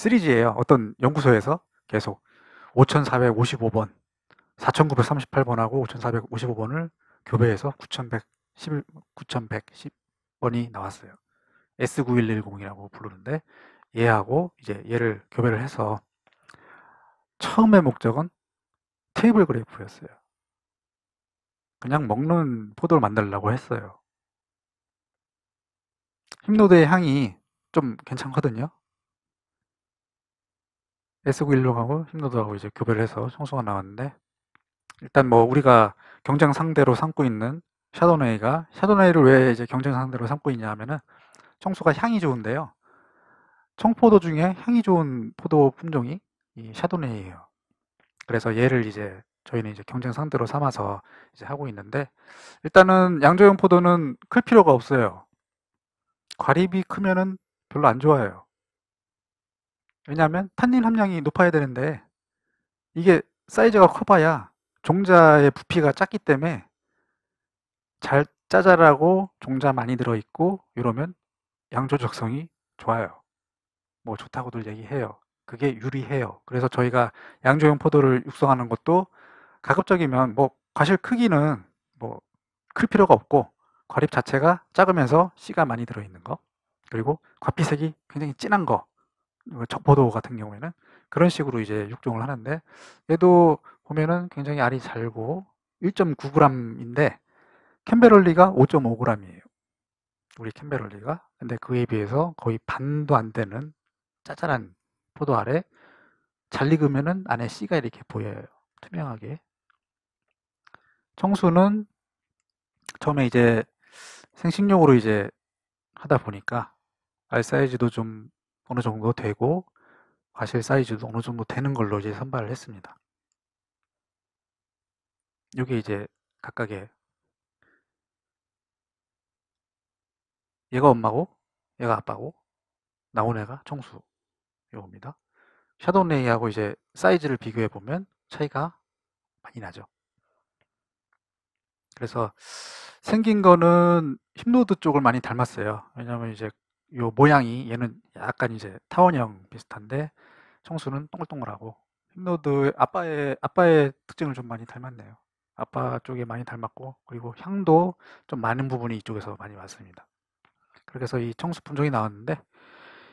시리즈예요. 어떤 연구소에서 계속 5,455번, 4,938번하고 5,455번을 교배해서 9,111, 9,110번이 나왔어요. S9110이라고 부르는데 얘하고 이제 얘를 교배를 해서 처음의 목적은 테이블 그래프였어요. 그냥 먹는 포도를 만들려고 했어요. 힘노드의 향이 좀 괜찮거든요. 에스고 일로 가고 힘노도하고 이제 교배를 해서 청소가 나왔는데 일단 뭐 우리가 경쟁 상대로 삼고 있는 샤도네이가 샤도네이를 왜 이제 경쟁 상대로 삼고 있냐 하면은 청소가 향이 좋은데요. 청포도 중에 향이 좋은 포도 품종이 이샤도네이에요 그래서 얘를 이제 저희는 이제 경쟁 상대로 삼아서 이제 하고 있는데 일단은 양조용 포도는 클 필요가 없어요. 과립이 크면은 별로 안 좋아요. 왜냐하면 탄닌 함량이 높아야 되는데 이게 사이즈가 커봐야 종자의 부피가 작기 때문에 잘 짜잘하고 종자 많이 들어있고 이러면 양조적성이 좋아요. 뭐 좋다고들 얘기해요. 그게 유리해요. 그래서 저희가 양조용 포도를 육성하는 것도 가급적이면 뭐 과실 크기는 뭐 클 필요가 없고 과립 자체가 작으면서 씨가 많이 들어있는 거 그리고 과피색이 굉장히 진한 거뭐 적포도 같은 경우에는 그런 식으로 이제 육종을 하는데 얘도 보면은 굉장히 알이 잘고 1.9g인데 캔베럴리가 5.5g이에요. 우리 캔베럴리가 근데 그에 비해서 거의 반도 안 되는 짜잘한 포도 알에 잘 익으면은 안에 씨가 이렇게 보여요. 투명하게. 청수는 처음에 이제 생식용으로 이제 하다 보니까 알 사이즈도 좀 어느 정도 되고 과실 사이즈도 어느 정도 되는 걸로 이제 선발을 했습니다. 이게 이제 각각의 얘가 엄마고 얘가 아빠고 나온 애가 청수 이겁니다 샤도네이하고 이제 사이즈를 비교해 보면 차이가 많이 나죠. 그래서 생긴 거는 힙노드 쪽을 많이 닮았어요. 왜냐하면 이제 요 모양이 얘는 약간 이제 타원형 비슷한데 청수는 동글동글하고 힙노드 아빠의 아빠의 특징을 좀 많이 닮았네요. 아빠 쪽에 많이 닮았고 그리고 향도 좀 많은 부분이 이쪽에서 많이 왔습니다. 그래서 이 청수 품종이 나왔는데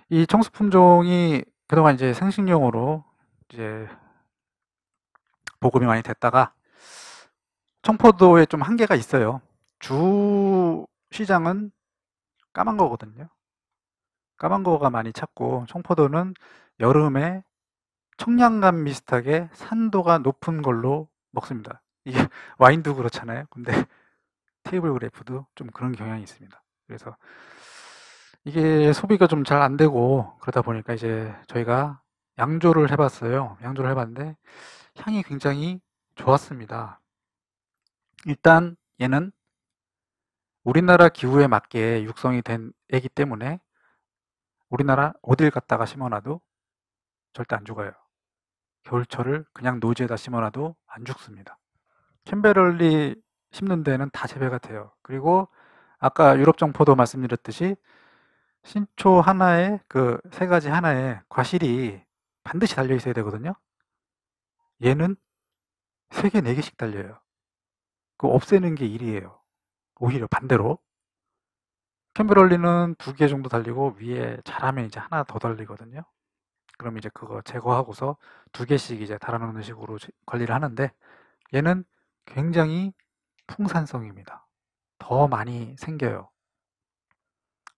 이 청수 품종이 그동안 이제 생식용으로 이제 보급이 많이 됐다가 청포도에 좀 한계가 있어요. 주 시장은 까만 거거든요. 까만거가 많이 찾고 청포도는 여름에 청량감 비슷하게 산도가 높은 걸로 먹습니다. 이게 와인도 그렇잖아요. 근데 테이블 그래프도 좀 그런 경향이 있습니다. 그래서 이게 소비가 좀 잘 안 되고 그러다 보니까 이제 저희가 양조를 해봤어요. 양조를 해봤는데 향이 굉장히 좋았습니다. 일단 얘는 우리나라 기후에 맞게 육성이 된 애기 때문에 우리나라 어딜 갔다가 심어놔도 절대 안 죽어요. 겨울철을 그냥 노지에다 심어놔도 안 죽습니다. 캔베럴리 심는 데는 다 재배가 돼요. 그리고 아까 유럽 정포도 말씀드렸듯이 신초 하나에 그 세 가지 하나에 과실이 반드시 달려 있어야 되거든요. 얘는 세 개, 네 개씩 달려요. 그 없애는 게 일이에요. 오히려 반대로 캠베롤리는 두 개 정도 달리고 위에 잘하면 이제 하나 더 달리거든요. 그럼 이제 그거 제거하고서 두 개씩 이제 달아놓는 식으로 관리를 하는데 얘는 굉장히 풍산성입니다. 더 많이 생겨요.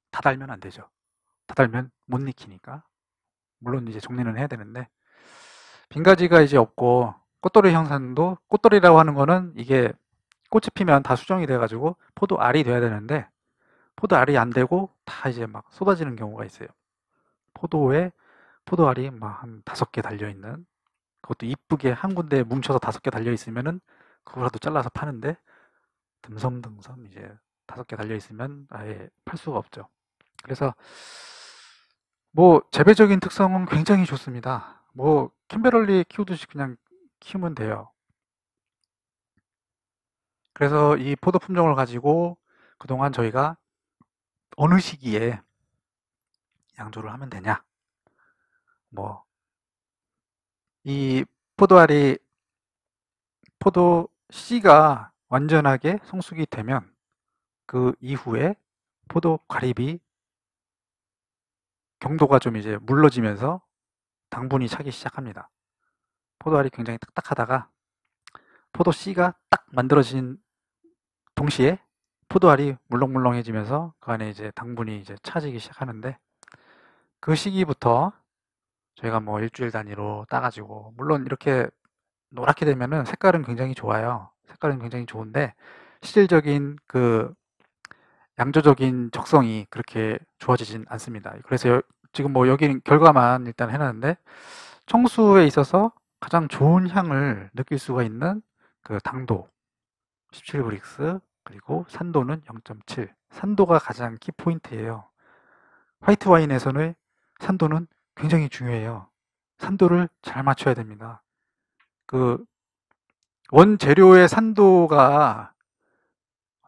다 달면 안 되죠. 다 달면 못 익히니까. 물론 이제 정리는 해야 되는데 빈가지가 이제 없고 꽃돌이 형상도 꽃돌이라고 하는 거는 이게 꽃이 피면 다 수정이 돼가지고 포도 알이 돼야 되는데 포도알이 안 되고 다 이제 막 쏟아지는 경우가 있어요. 포도에 포도알이 막 한 다섯 개 달려 있는 그것도 이쁘게 한 군데 뭉쳐서 다섯 개 달려 있으면은 그거라도 잘라서 파는데 듬성듬성 이제 다섯 개 달려 있으면 아예 팔 수가 없죠. 그래서 뭐 재배적인 특성은 굉장히 좋습니다. 뭐 캠베럴리 키우듯이 그냥 키우면 돼요. 그래서 이 포도 품종을 가지고 그동안 저희가 어느 시기에 양조를 하면 되냐? 뭐, 이 포도알이 포도 씨가 완전하게 성숙이 되면 그 이후에 포도 과립이 경도가 좀 이제 물러지면서 당분이 차기 시작합니다. 포도알이 굉장히 딱딱하다가 포도 씨가 딱 만들어진 동시에 포도알이 물렁물렁해지면서 그 안에 이제 당분이 이제 차지기 시작하는데 그 시기부터 저희가 뭐 일주일 단위로 따가지고 물론 이렇게 노랗게 되면은 색깔은 굉장히 좋아요. 색깔은 굉장히 좋은데 실질적인 그 양조적인 적성이 그렇게 좋아지진 않습니다. 그래서 여, 지금 뭐 여기는 결과만 일단 해놨는데 청수에 있어서 가장 좋은 향을 느낄 수가 있는 그 당도 17브릭스 그리고 산도는 0.7. 산도가 가장 키포인트예요. 화이트 와인에서는 산도는 굉장히 중요해요. 산도를 잘 맞춰야 됩니다. 그 원재료의 산도가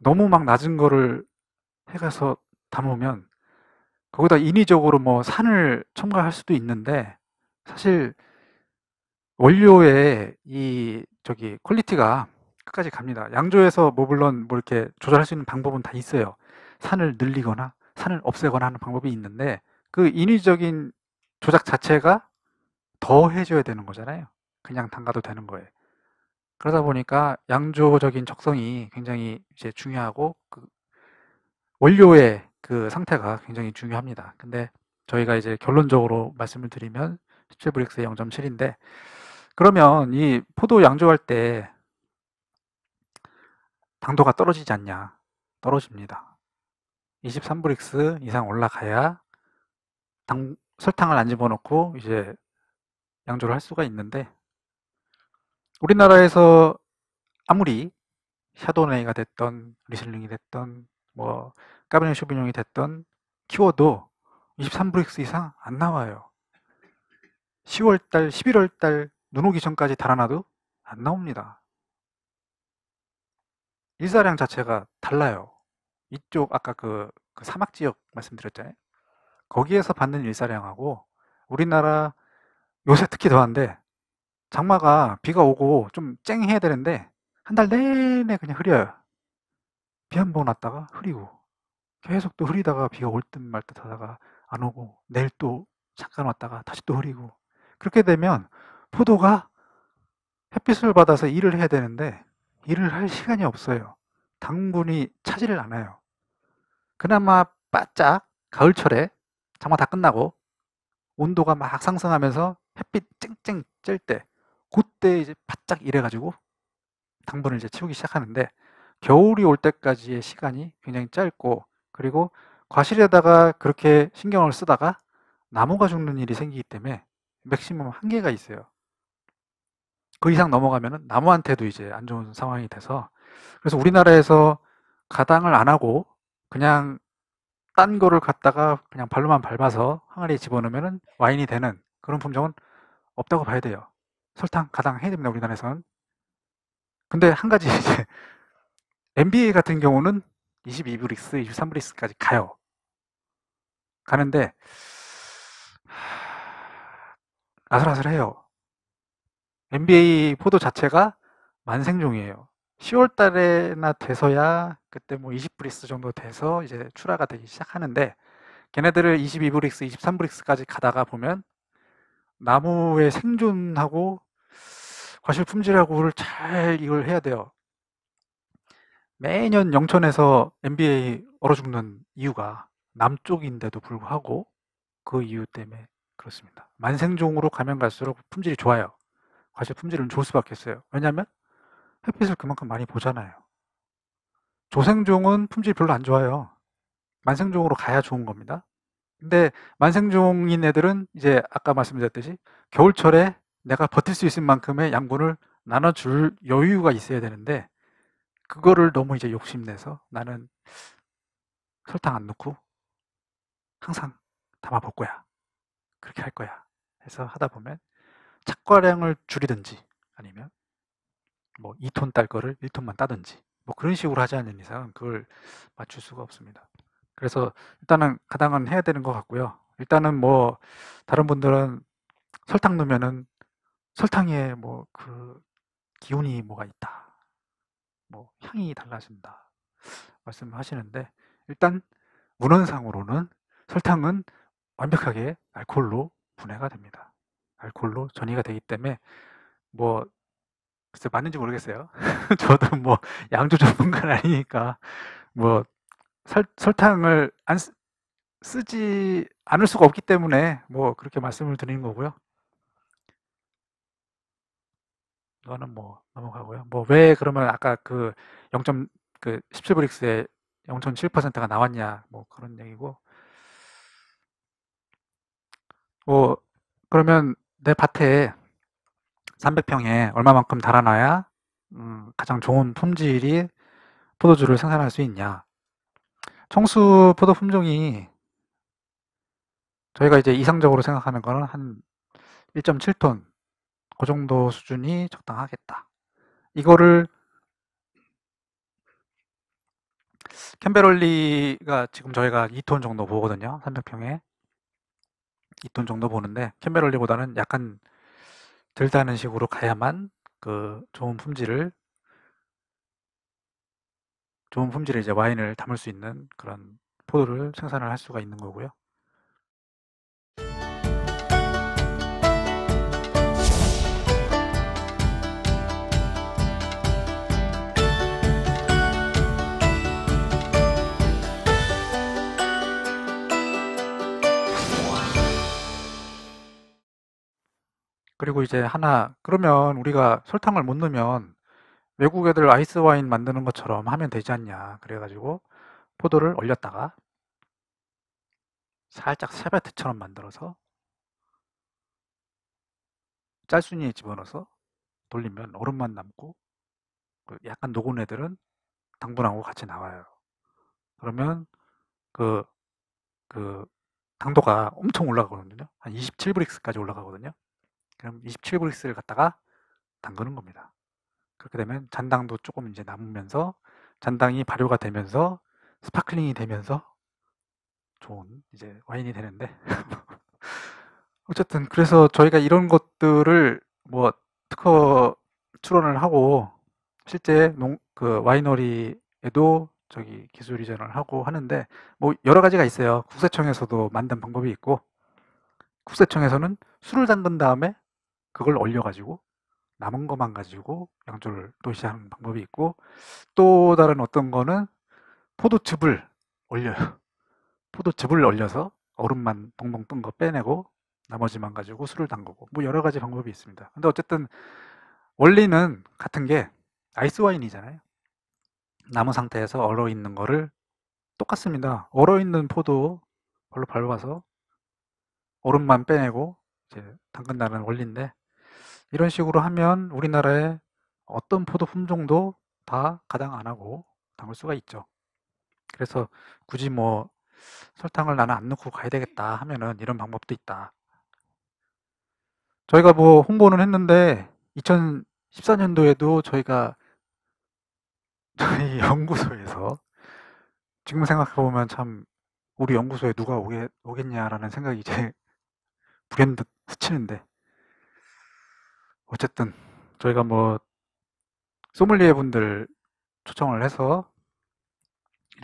너무 막 낮은 거를 해가서 담으면 거기다 인위적으로 뭐 산을 첨가할 수도 있는데 사실 원료의 이 저기 퀄리티가 끝까지 갑니다. 양조에서 뭐 물론 뭐 이렇게 조절할 수 있는 방법은 다 있어요. 산을 늘리거나 산을 없애거나 하는 방법이 있는데 그 인위적인 조작 자체가 더 해줘야 되는 거잖아요. 그냥 담가도 되는 거예요. 그러다 보니까 양조적인 적성이 굉장히 이제 중요하고 그 원료의 그 상태가 굉장히 중요합니다. 근데 저희가 이제 결론적으로 말씀을 드리면 1 7브릭스 0.7인데 그러면 이 포도 양조할 때 당도가 떨어지지 않냐? 떨어집니다. 23브릭스 이상 올라가야 당, 설탕을 안 집어넣고 이제 양조를 할 수가 있는데 우리나라에서 아무리 샤도네이가 됐던 리슬링이 됐던 뭐 까베네 쇼비뇽이 됐던 키워도 23브릭스 이상 안 나와요. 10월달, 11월달 눈 오기 전까지 달아나도 안 나옵니다. 일사량 자체가 달라요. 이쪽 아까 그, 그 사막 지역 말씀드렸잖아요. 거기에서 받는 일사량하고 우리나라 요새 특히 더한데 장마가 비가 오고 좀 쨍해야 되는데 한 달 내내 그냥 흐려요. 비 한 번 왔다가 흐리고 계속 또 흐리다가 비가 올 듯 말 듯 하다가 안 오고 내일 또 잠깐 왔다가 다시 또 흐리고 그렇게 되면 포도가 햇빛을 받아서 일을 해야 되는데 일을 할 시간이 없어요. 당분이 차지를 않아요. 그나마 바짝 가을철에 장마 다 끝나고 온도가 막 상승하면서 햇빛 쨍쨍 쬐 때, 그때 이제 바짝 일해가지고 당분을 이제 채우기 시작하는데 겨울이 올 때까지의 시간이 굉장히 짧고 그리고 과실에다가 그렇게 신경을 쓰다가 나무가 죽는 일이 생기기 때문에 맥시멈 한계가 있어요. 그 이상 넘어가면 나무한테도 이제 안 좋은 상황이 돼서 그래서 우리나라에서 가당을 안 하고 그냥 딴 거를 갖다가 그냥 발로만 밟아서 항아리에 집어넣으면 와인이 되는 그런 품종은 없다고 봐야 돼요. 설탕 가당해야 됩니다. 우리나라에서는. 근데 한 가지 이제 m b a 같은 경우는 22브릭스, 23브릭스까지 가요. 가는데 아슬아슬해요. NBA 포도 자체가 만생종이에요. 10월 달에나 돼서야 그때 뭐 20브릭스 정도 돼서 이제 출하가 되기 시작하는데 걔네들을 22브릭스, 23브릭스까지 가다가 보면 나무의 생존하고 과실 품질하고를 잘 이걸 해야 돼요. 매년 영천에서 NBA 얼어 죽는 이유가 남쪽인데도 불구하고 그 이유 때문에 그렇습니다. 만생종으로 가면 갈수록 품질이 좋아요. 과실 아, 품질은 좋을 수밖에 없어요. 왜냐하면 햇빛을 그만큼 많이 보잖아요. 조생종은 품질 별로 안 좋아요. 만생종으로 가야 좋은 겁니다. 근데 만생종인 애들은 이제 아까 말씀드렸듯이 겨울철에 내가 버틸 수 있을 만큼의 양분을 나눠줄 여유가 있어야 되는데 그거를 너무 이제 욕심내서 나는 설탕 안 넣고 항상 담아 볼 거야. 그렇게 할 거야. 해서 하다 보면 착과량을 줄이든지 아니면 뭐 2톤 딸 거를 1톤만 따든지 뭐 그런 식으로 하지 않는 이상 그걸 맞출 수가 없습니다. 그래서 일단은 가당은 해야 되는 것 같고요. 일단은 뭐 다른 분들은 설탕 넣으면은 설탕에 뭐 그 기운이 뭐가 있다, 뭐 향이 달라진다 말씀하시는데 일단 문헌상으로는 설탕은 완벽하게 알코올로 분해가 됩니다. 알코올로 전이가 되기 때문에 뭐 글쎄 맞는지 모르겠어요. 저도 뭐 양조 전문가는 아니니까 뭐 설, 설탕을 안 쓰, 쓰지 않을 수가 없기 때문에 뭐 그렇게 말씀을 드리는 거고요. 이거는 뭐 넘어가고요. 뭐 왜 그러면 아까 그0그1 7브릭스에 0.7%가 나왔냐 뭐 그런 얘기고. 뭐 그러면 내 밭에 300평에 얼마만큼 달아놔야 음, 가장 좋은 품질이 포도주를 생산할 수 있냐. 청수 포도 품종이 저희가 이제 이상적으로 생각하는 거는 한 1.7톤 그 정도 수준이 적당하겠다. 이거를 캠베롤리가 지금 저희가 2톤 정도 보거든요. 300평에. 이돈 정도 보는데 캔베롤리보다는 약간 들다는 식으로 가야만 그 좋은 품질을 좋은 품질의 이제 와인을 담을 수 있는 그런 포도를 생산을 할 수가 있는 거고요. 그리고 이제 하나 그러면 우리가 설탕을 못 넣으면 외국 애들 아이스 와인 만드는 것처럼 하면 되지 않냐 그래가지고 포도를 얼렸다가 살짝 세바트처럼 만들어서 짤순이에 집어넣어서 돌리면 얼음만 남고 그 약간 녹은 애들은 당분하고 같이 나와요. 그러면 그, 그, 당도가 엄청 올라가거든요. 한 27브릭스까지 올라가거든요. 그럼 27브릭스를 갖다가 담그는 겁니다. 그렇게 되면 잔당도 조금 이제 남으면서 잔당이 발효가 되면서 스파클링이 되면서 좋은 이제 와인이 되는데 어쨌든 그래서 저희가 이런 것들을 뭐 특허 출원을 하고 실제 농 그 와이너리에도 저기 기술 이전을 하고 하는데 뭐 여러 가지가 있어요. 국세청에서도 만든 방법이 있고 국세청에서는 술을 담근 다음에 그걸 올려가지고 남은 것만 가지고 양조를 도시하는 방법이 있고 또 다른 어떤 거는 포도즙을 올려요. 포도즙을 올려서 얼음만 동동 뜬 거 빼내고 나머지만 가지고 술을 담그고 뭐 여러 가지 방법이 있습니다. 근데 어쨌든 원리는 같은 게 아이스 와인이잖아요. 나무 상태에서 얼어 있는 거를 똑같습니다. 얼어 있는 포도 별로 밟아서 얼음만 빼내고 이제 담근다는 원리인데 이런 식으로 하면 우리나라의 어떤 포도 품종도 다 가당 안 하고 담을 수가 있죠. 그래서 굳이 뭐 설탕을 나는 안 넣고 가야 되겠다 하면은 이런 방법도 있다. 저희가 뭐 홍보는 했는데 2014년도에도 저희가 저희 연구소에서 지금 생각해 보면 참 우리 연구소에 누가 오겠, 오겠냐라는 생각이 이제 불현듯 스치는데 어쨌든 저희가 뭐 소믈리에 분들 초청을 해서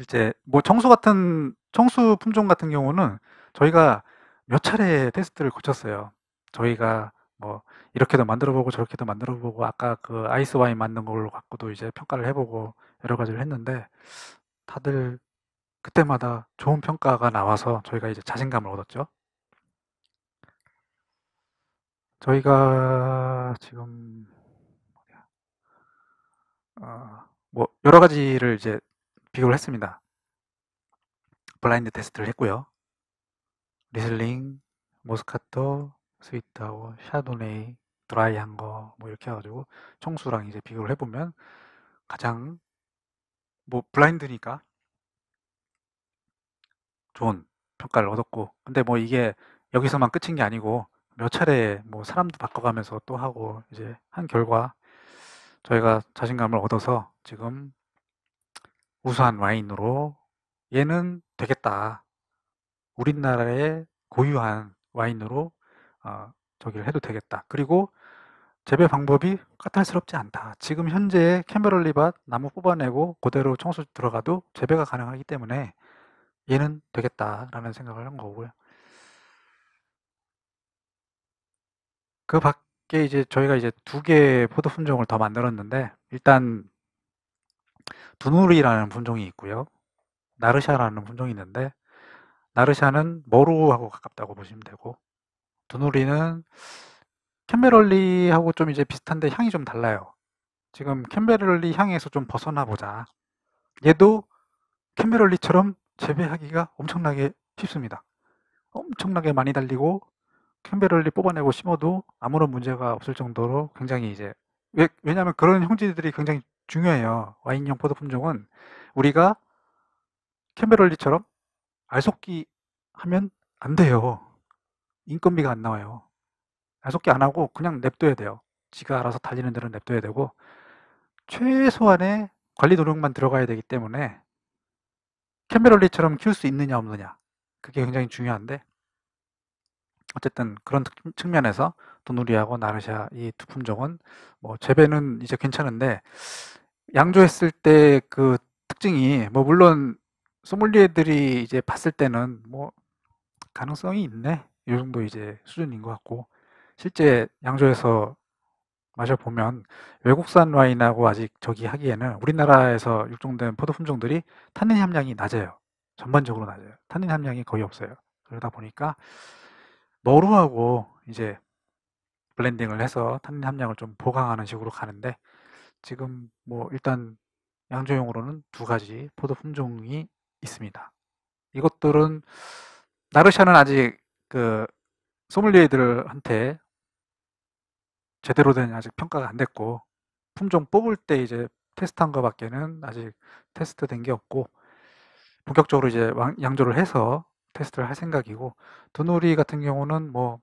이제 뭐 청수 같은 청수 품종 같은 경우는 저희가 몇 차례 테스트를 거쳤어요. 저희가 뭐 이렇게도 만들어보고 저렇게도 만들어보고 아까 그 아이스 와인 만든 걸로 갖고도 이제 평가를 해보고 여러 가지를 했는데 다들 그때마다 좋은 평가가 나와서 저희가 이제 자신감을 얻었죠. 저희가 지금 어, 뭐 여러 가지를 이제 비교를 했습니다. 블라인드 테스트를 했고요. 리슬링, 모스카토, 스윗타워, 샤도네이, 드라이한 거 뭐 이렇게 해가지고 청수랑 이제 비교를 해보면 가장 뭐 블라인드니까 좋은 평가를 얻었고 근데 뭐 이게 여기서만 끝인 게 아니고 몇 차례 뭐 사람도 바꿔가면서 또 하고 이제 한 결과 저희가 자신감을 얻어서 지금 우수한 와인으로 얘는 되겠다. 우리나라의 고유한 와인으로 어, 저기를 해도 되겠다. 그리고 재배 방법이 까탈스럽지 않다. 지금 현재 캐버럴리밭 나무 뽑아내고 그대로 청소 들어가도 재배가 가능하기 때문에 얘는 되겠다라는 생각을 한 거고요. 그 밖에 이제 저희가 이제 두 개의 포도 품종을 더 만들었는데 일단 두누리라는 품종이 있고요. 나르샤라는 품종이 있는데 나르샤는 머루하고 가깝다고 보시면 되고 두누리는 캔베럴리하고 좀 이제 비슷한데 향이 좀 달라요. 지금 캔베럴리 향에서 좀 벗어나 보자. 얘도 캔베럴리처럼 재배하기가 엄청나게 쉽습니다. 엄청나게 많이 달리고 캔베럴리 뽑아내고 심어도 아무런 문제가 없을 정도로 굉장히 이제 왜, 왜냐하면 그런 형질들이 굉장히 중요해요. 와인형 포도 품종은 우리가 캔베럴리처럼 알속기 하면 안 돼요. 인건비가 안 나와요. 알속기 안 하고 그냥 냅둬야 돼요. 지가 알아서 달리는 대로 냅둬야 되고 최소한의 관리 노력만 들어가야 되기 때문에 캔베럴리처럼 키울 수 있느냐 없느냐 그게 굉장히 중요한데 어쨌든 그런 측면에서 또누리하고 나르샤 이 두 품종은 뭐 재배는 이제 괜찮은데 양조했을 때 그 특징이 뭐 물론 소믈리에들이 이제 봤을 때는 뭐 가능성이 있네 이 정도 이제 수준인 것 같고 실제 양조해서 마셔보면 외국산 와인하고 아직 저기 하기에는 우리나라에서 육종된 포도 품종들이 탄닌 함량이 낮아요 전반적으로 낮아요 탄닌 함량이 거의 없어요 그러다 보니까 노루하고 이제 블렌딩을 해서 탄닌 함량을 좀 보강하는 식으로 가는데 지금 뭐 일단 양조용으로는 두 가지 포도 품종이 있습니다. 이것들은 나르샤는 아직 그 소믈리에들한테 제대로 된 아직 평가가 안 됐고 품종 뽑을 때 이제 테스트한 거밖에는 아직 테스트된 게 없고 본격적으로 이제 양조를 해서 테스트를 할 생각이고 두누리 같은 경우는 뭐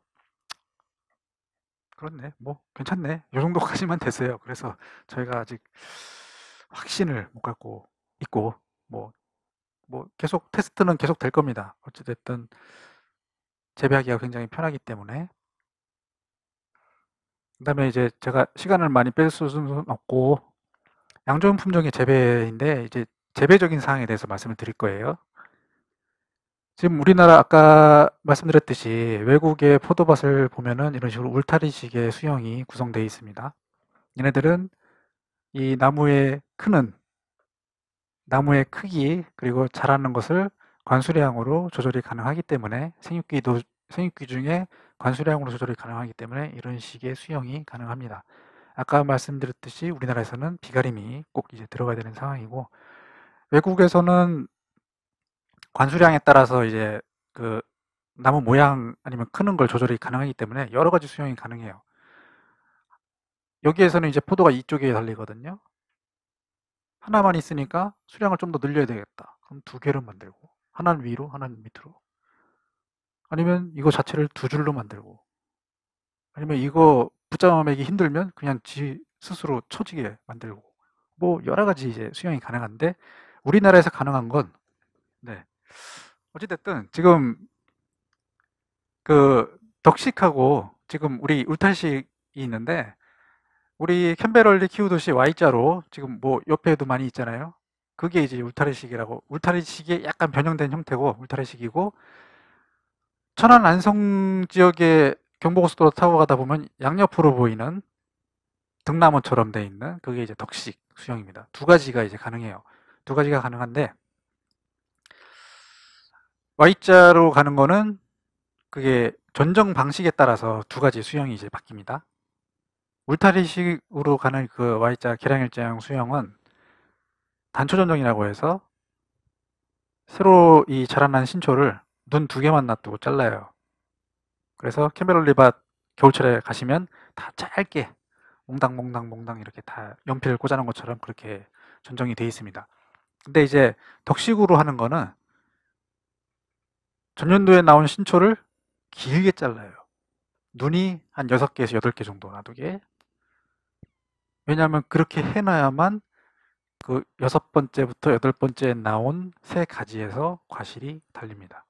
그렇네 뭐 괜찮네 요 정도까지만 됐어요 그래서 저희가 아직 확신을 못 갖고 있고 뭐뭐 뭐 계속 테스트는 계속 될 겁니다 어찌됐든 재배하기가 굉장히 편하기 때문에 그 다음에 이제 제가 시간을 많이 뺄 수는 없고 양조용 품종의 재배인데 이제 재배적인 사항에 대해서 말씀을 드릴 거예요 지금 우리나라 아까 말씀드렸듯이 외국의 포도밭을 보면은 이런 식으로 울타리식의 수형이 구성되어 있습니다. 얘네들은 이 나무의 크는 나무의 크기 그리고 자라는 것을 관수량으로 조절이 가능하기 때문에 생육기도 생육기 중에 관수량으로 조절이 가능하기 때문에 이런 식의 수형이 가능합니다. 아까 말씀드렸듯이 우리나라에서는 비가림이 꼭 이제 들어가야 되는 상황이고 외국에서는 관수량에 따라서 이제 그 나무 모양 아니면 크는 걸 조절이 가능하기 때문에 여러 가지 수용이 가능해요. 여기에서는 이제 포도가 이쪽에 달리거든요. 하나만 있으니까 수량을 좀 더 늘려야 되겠다. 그럼 두 개로 만들고 하나는 위로 하나는 밑으로 아니면 이거 자체를 두 줄로 만들고 아니면 이거 붙잡아매기 힘들면 그냥 지 스스로 처지게 만들고 뭐 여러 가지 이제 수영이 가능한데 우리나라에서 가능한 건 네. 어찌됐든 지금 그 덕식하고 지금 우리 울타식이 있는데 우리 캠베럴리 키우듯이 Y자로 지금 뭐 옆에도 많이 있잖아요. 그게 이제 울타리식이라고 울타리식이 약간 변형된 형태고 울타리식이고 천안 안성 지역의 경부고속도로 타고 가다 보면 양옆으로 보이는 등나무처럼 돼 있는 그게 이제 덕식 수형입니다. 두 가지가 이제 가능해요. 두 가지가 가능한데 Y자로 가는 거는 그게 전정 방식에 따라서 두 가지 수형이 이제 바뀝니다. 울타리식으로 가는 그 Y자 계량일자형 수형은 단초 전정이라고 해서 새로 이 자라난 신초를 눈 두 개만 놔두고 잘라요. 그래서 캐멜롤리밭 겨울철에 가시면 다 짧게 몽당몽당몽당 이렇게 다 연필을 꽂아놓은 것처럼 그렇게 전정이 되어 있습니다. 근데 이제 덕식으로 하는 거는 전년도에 나온 신초를 길게 잘라요. 눈이 한 6개에서 8개 정도 놔두게. 왜냐하면 그렇게 해놔야만 그 여섯 번째부터 여덟 번째에 나온 세 가지에서 과실이 달립니다.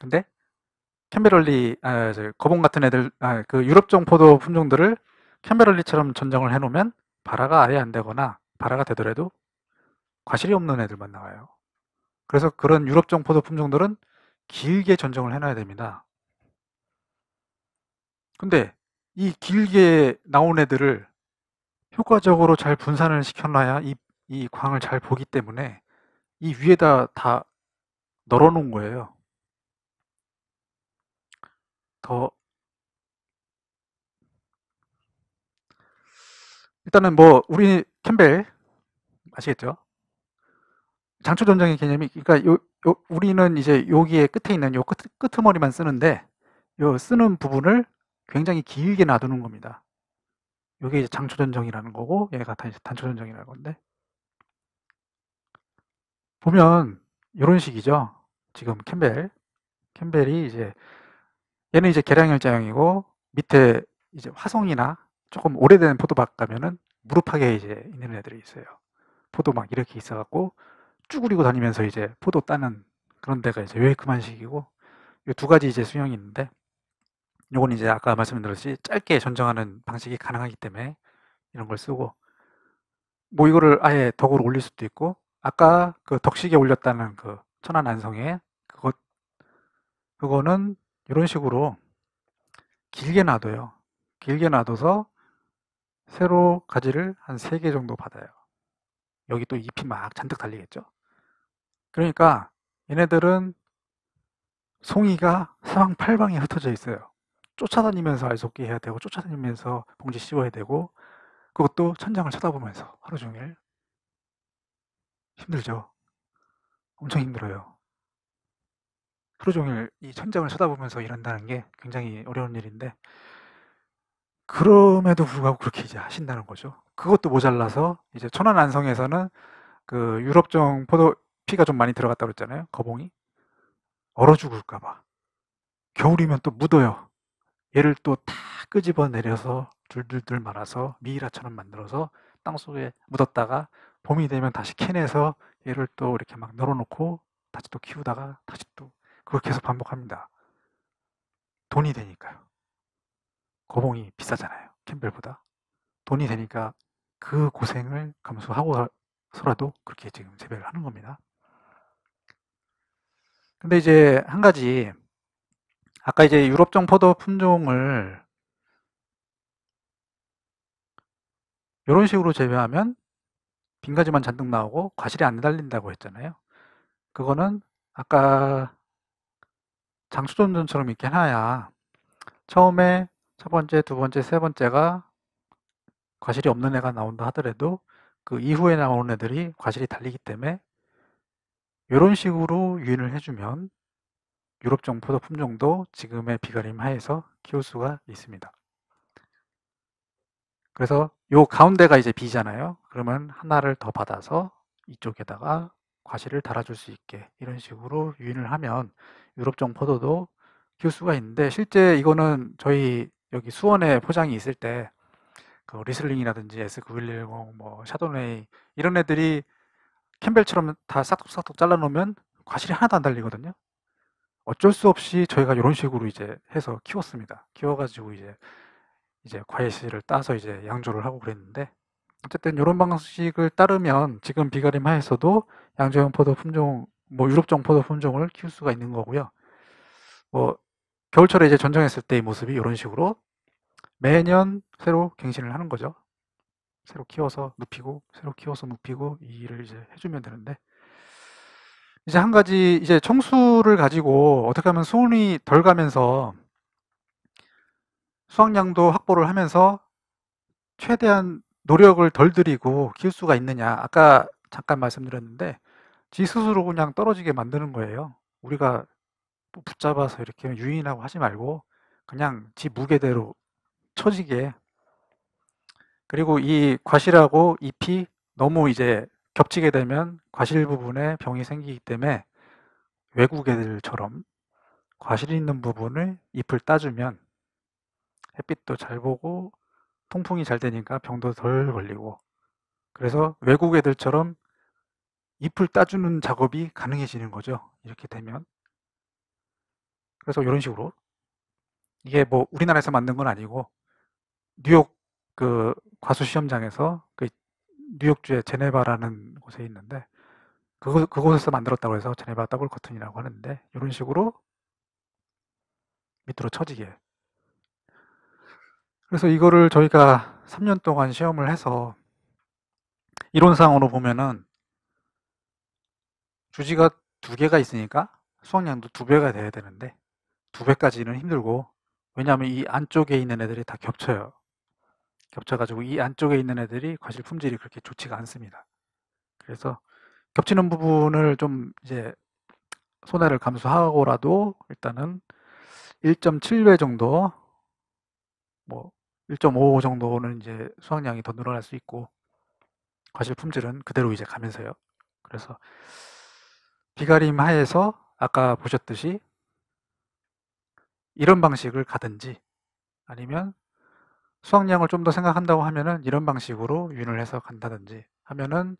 근데 캠베럴리, 아, 거봉 같은 애들, 아, 그 유럽종 포도 품종들을 캠베럴리처럼 전장을 해놓으면 발화가 아예 안 되거나 발화가 되더라도 과실이 없는 애들만 나와요. 그래서 그런 유럽종 포도 품종들은 길게 전정을 해놔야 됩니다. 근데 이 길게 나온 애들을 효과적으로 잘 분산을 시켜놔야 이, 이 광을 잘 보기 때문에 이 위에다 다 널어놓은 거예요. 더 일단은 뭐 우리 캠벨 아시겠죠? 장초 전쟁의 개념이 그러니까 요 요, 우리는 이제 여기에 끝에 있는 요 끝, 끝머리만 쓰는데 요 쓰는 부분을 굉장히 길게 놔두는 겁니다. 요게 이제 장초전정이라는 거고 얘가 단초전정이라는 건데 보면 이런 식이죠. 지금 캠벨 캠벨이 이제 얘는 이제 계량혈자형이고 밑에 이제 화성이나 조금 오래된 포도박 가면은 무릎하게 이제 있는 애들이 있어요. 포도막 이렇게 있어갖고 쭈그리고 다니면서 이제 포도 따는 그런 데가 이제 웨이크만식이고 이 두 가지 이제 수영이 있는데 요건 이제 아까 말씀드렸듯이 짧게 전정하는 방식이 가능하기 때문에 이런 걸 쓰고 뭐 이거를 아예 덕으로 올릴 수도 있고 아까 그 덕식에 올렸다는 그 천안 안성에 그것 그거는 이런 식으로 길게 놔둬요. 길게 놔둬서 새로 가지를 한 세 개 정도 받아요. 여기 또 잎이 막 잔뜩 달리겠죠. 그러니까 얘네들은 송이가 사방팔방에 흩어져 있어요. 쫓아다니면서 알속기 해야 되고 쫓아다니면서 봉지 씌워야 되고 그것도 천장을 쳐다보면서 하루 종일 힘들죠. 엄청 힘들어요. 하루 종일 이 천장을 쳐다보면서 일한다는 게 굉장히 어려운 일인데 그럼에도 불구하고 그렇게 이제 하신다는 거죠. 그것도 모자라서 이제 천안 안성에서는 그유럽정 포도 피가 좀 많이 들어갔다고 그랬잖아요. 거봉이. 얼어 죽을까 봐. 겨울이면 또 묻어요. 얘를 또 다 끄집어 내려서 줄줄줄 말아서 미이라처럼 만들어서 땅속에 묻었다가 봄이 되면 다시 캐내서 얘를 또 이렇게 막 널어놓고 다시 또 키우다가 다시 또 그걸 계속 반복합니다. 돈이 되니까요. 거봉이 비싸잖아요. 캠벨보다. 돈이 되니까 그 고생을 감수하고서라도 그렇게 지금 재배를 하는 겁니다. 근데 이제 한 가지 아까 이제 유럽종 포도 품종을 이런 식으로 제외하면 빈가지만 잔뜩 나오고 과실이 안 달린다고 했잖아요. 그거는 아까 장수전전처럼 이렇게 해놔야 처음에 첫 번째, 두 번째, 세 번째가 과실이 없는 애가 나온다 하더라도 그 이후에 나오는 애들이 과실이 달리기 때문에 이런 식으로 유인을 해주면 유럽 정포도 품종도 지금의 비가림 하에서 키울 수가 있습니다. 그래서 요 가운데가 이제 비잖아요 그러면 하나를 더 받아서 이쪽에다가 과실을 달아줄 수 있게 이런 식으로 유인을 하면 유럽종 포도도 키울 수가 있는데 실제 이거는 저희 여기 수원에 포장이 있을 때 그 리슬링이라든지 S9110, 뭐 샤도네이 이런 애들이 캔벨처럼다 싹둑싹둑 잘라놓으면 과실이 하나도 안 달리거든요. 어쩔 수 없이 저희가 이런 식으로 이제 해서 키웠습니다. 키워가지고 이제 이제 과일씨를 따서 이제 양조를 하고 그랬는데 어쨌든 이런 방식을 따르면 지금 비가림 하에서도 양조형 포도 품종 뭐 유럽종 포도 품종을 키울 수가 있는 거고요. 뭐 겨울철에 이제 전정했을 때의 모습이 이런 식으로 매년 새로 갱신을 하는 거죠. 새로 키워서 눕히고 새로 키워서 눕히고 이 일을 이제 해주면 되는데 이제 한 가지 이제 청수를 가지고 어떻게 하면 손이 덜 가면서 수확량도 확보를 하면서 최대한 노력을 덜 들이고 키울 수가 있느냐 아까 잠깐 말씀드렸는데 지 스스로 그냥 떨어지게 만드는 거예요 우리가 뭐 붙잡아서 이렇게 유인하고 하지 말고 그냥 지 무게대로 처지게 그리고 이 과실하고 잎이 너무 이제 겹치게 되면 과실 부분에 병이 생기기 때문에 외국 애들처럼 과실 있는 부분을 잎을 따주면 햇빛도 잘 보고 통풍이 잘 되니까 병도 덜 걸리고 그래서 외국 애들처럼 잎을 따주는 작업이 가능해지는 거죠. 이렇게 되면. 그래서 이런 식으로 이게 뭐 우리나라에서 만든 건 아니고 뉴욕 그 과수 시험장에서 그 뉴욕주의 제네바라는 곳에 있는데 그곳, 그곳에서 만들었다고 해서 제네바 더블 커튼이라고 하는데 이런 식으로 밑으로 처지게 그래서 이거를 저희가 3년 동안 시험을 해서 이론상으로 보면은 주지가 두 개가 있으니까 수학량도 두 배가 돼야 되는데 두 배까지는 힘들고 왜냐하면 이 안쪽에 있는 애들이 다 겹쳐요. 겹쳐가지고 이 안쪽에 있는 애들이 과실 품질이 그렇게 좋지가 않습니다. 그래서 겹치는 부분을 좀 이제 손해를 감수하고라도 일단은 1.7배 정도 뭐 1.5 정도는 이제 수확량이 더 늘어날 수 있고 과실 품질은 그대로 이제 가면서요. 그래서 비가림 하에서 아까 보셨듯이 이런 방식을 가든지 아니면 수확량을 좀 더 생각한다고 하면은 이런 방식으로 유인을 해서 간다든지 하면은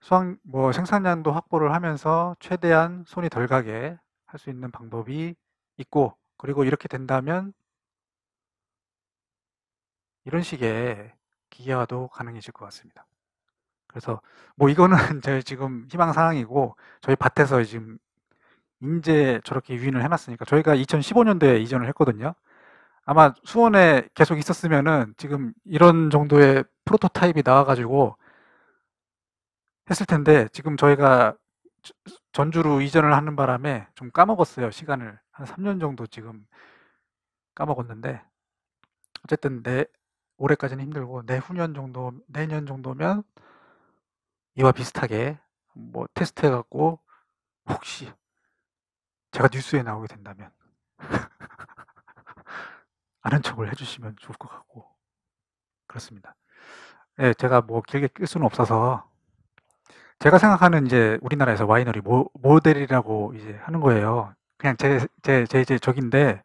수확 뭐 생산량도 확보를 하면서 최대한 손이 덜 가게 할 수 있는 방법이 있고 그리고 이렇게 된다면 이런 식의 기계화도 가능해질 것 같습니다. 그래서 뭐 이거는 저희 지금 희망 사항이고 저희 밭에서 지금 인제 저렇게 유인을 해놨으니까 저희가 2015년도에 이전을 했거든요. 아마 수원에 계속 있었으면은 지금 이런 정도의 프로토타입이 나와가지고 했을 텐데 지금 저희가 전주로 이전을 하는 바람에 좀 까먹었어요 시간을 한 3년 정도 지금 까먹었는데 어쨌든 내 올해까지는 힘들고 내후년 정도 내년 정도면 이와 비슷하게 뭐 테스트 해갖고 혹시 제가 뉴스에 나오게 된다면 아는 척을 해주시면 좋을 것 같고 그렇습니다. 예, 제가 뭐 길게 끌 수는 없어서 제가 생각하는 이제 우리나라에서 와이너리 모, 모델이라고 이제 하는 거예요. 그냥 제 제제제 적인데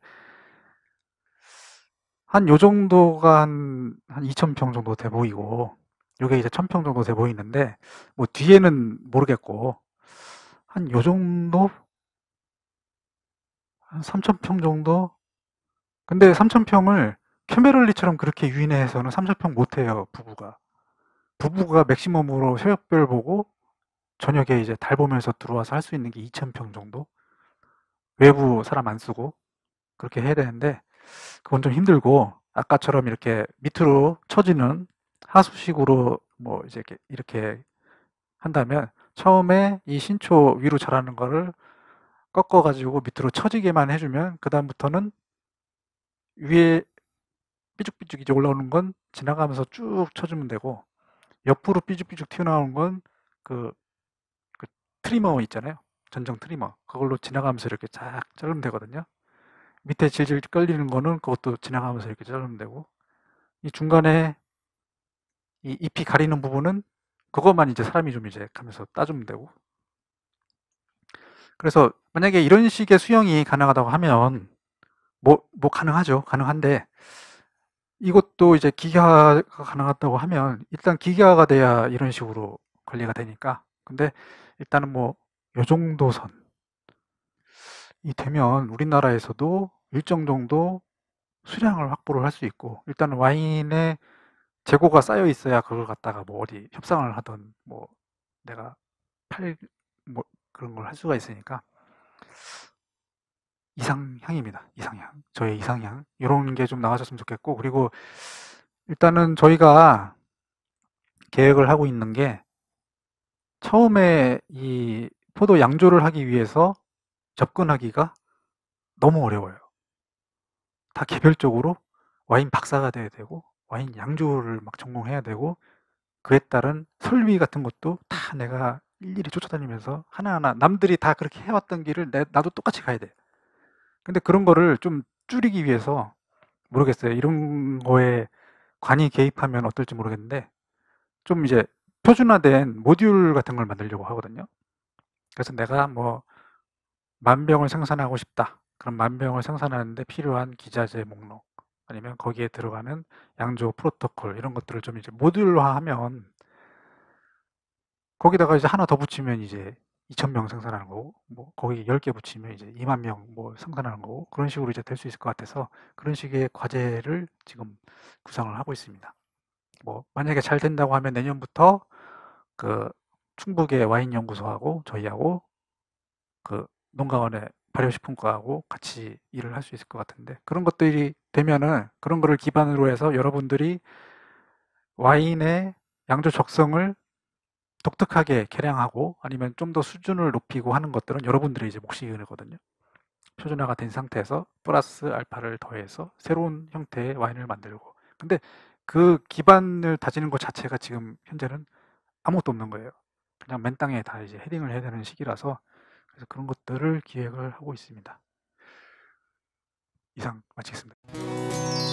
한 요 정도가 한 한 2,000평 정도 돼 보이고 요게 이제 1,000평 정도 돼 보이는데 뭐 뒤에는 모르겠고 한 요 정도 한 3,000평 정도 근데 3,000평을 캠메럴리처럼 그렇게 유인해서는 3,000평 못해요, 부부가. 부부가 맥시멈으로 새벽별 보고 저녁에 이제 달 보면서 들어와서 할 수 있는 게 2,000평 정도? 외부 사람 안 쓰고 그렇게 해야 되는데 그건 좀 힘들고 아까처럼 이렇게 밑으로 처지는 하수식으로 뭐 이제 이렇게 한다면 처음에 이 신초 위로 자라는 거를 꺾어가지고 밑으로 처지게만 해주면 그다음부터는 위에 삐죽삐죽 이제 올라오는 건 지나가면서 쭉 쳐주면 되고 옆으로 삐죽삐죽 튀어나오는 건그 그 트리머 있잖아요. 전정 트리머. 그걸로 지나가면서 이렇게 쫙 자르면 되거든요. 밑에 질질 끌리는 거는 그것도 지나가면서 이렇게 자르면 되고 이 중간에 이 잎이 가리는 부분은 그것만 이제 사람이 좀 이제 가면서 따주면 되고 그래서 만약에 이런 식의 수영이 가능하다고 하면 뭐, 뭐 가능하죠. 가능한데 이것도 이제 기계화가 가능하다고 하면 일단 기계화가 돼야 이런 식으로 관리가 되니까 근데 일단은 뭐 요 정도 선이 되면 우리나라에서도 일정 정도 수량을 확보를 할 수 있고 일단은 와인의 재고가 쌓여 있어야 그걸 갖다가 뭐 어디 협상을 하던 뭐 내가 팔 뭐 그런 걸 할 수가 있으니까 이상향입니다. 이상향. 저의 이상향. 이런 게 좀 나와줬으면 좋겠고, 그리고 일단은 저희가 계획을 하고 있는 게 처음에 이 포도 양조를 하기 위해서 접근하기가 너무 어려워요. 다 개별적으로 와인 박사가 돼야 되고, 와인 양조를 막 전공해야 되고, 그에 따른 설비 같은 것도 다 내가 일일이 쫓아다니면서 하나하나 남들이 다 그렇게 해왔던 길을 나도 똑같이 가야 돼. 근데 그런 거를 좀 줄이기 위해서 모르겠어요. 이런 거에 관이 개입하면 어떨지 모르겠는데 좀 이제 표준화된 모듈 같은 걸 만들려고 하거든요. 그래서 내가 뭐 만병을 생산하고 싶다. 그럼 만병을 생산하는데 필요한 기자재 목록 아니면 거기에 들어가는 양조 프로토콜 이런 것들을 좀 이제 모듈화하면 거기다가 이제 하나 더 붙이면 이제 2,000명 생산하는 거고, 뭐 거기 10개 붙이면 이제 2만 명 뭐 생산하는 거고, 그런 식으로 이제 될 수 있을 것 같아서 그런 식의 과제를 지금 구상을 하고 있습니다. 뭐 만약에 잘 된다고 하면 내년부터 그 충북의 와인 연구소하고 저희하고 그 농가원의 발효식품과하고 같이 일을 할 수 있을 것 같은데 그런 것들이 되면은 그런 거를 기반으로 해서 여러분들이 와인의 양조 적성을 독특하게 개량하고 아니면 좀 더 수준을 높이고 하는 것들은 여러분들의 이제 몫이 거든요. 표준화가 된 상태에서 플러스 알파를 더해서 새로운 형태의 와인을 만들고 근데 그 기반을 다지는 것 자체가 지금 현재는 아무것도 없는 거예요. 그냥 맨 땅에 다 이제 헤딩을 해야 되는 시기라서 그래서 그런 것들을 기획을 하고 있습니다. 이상 마치겠습니다.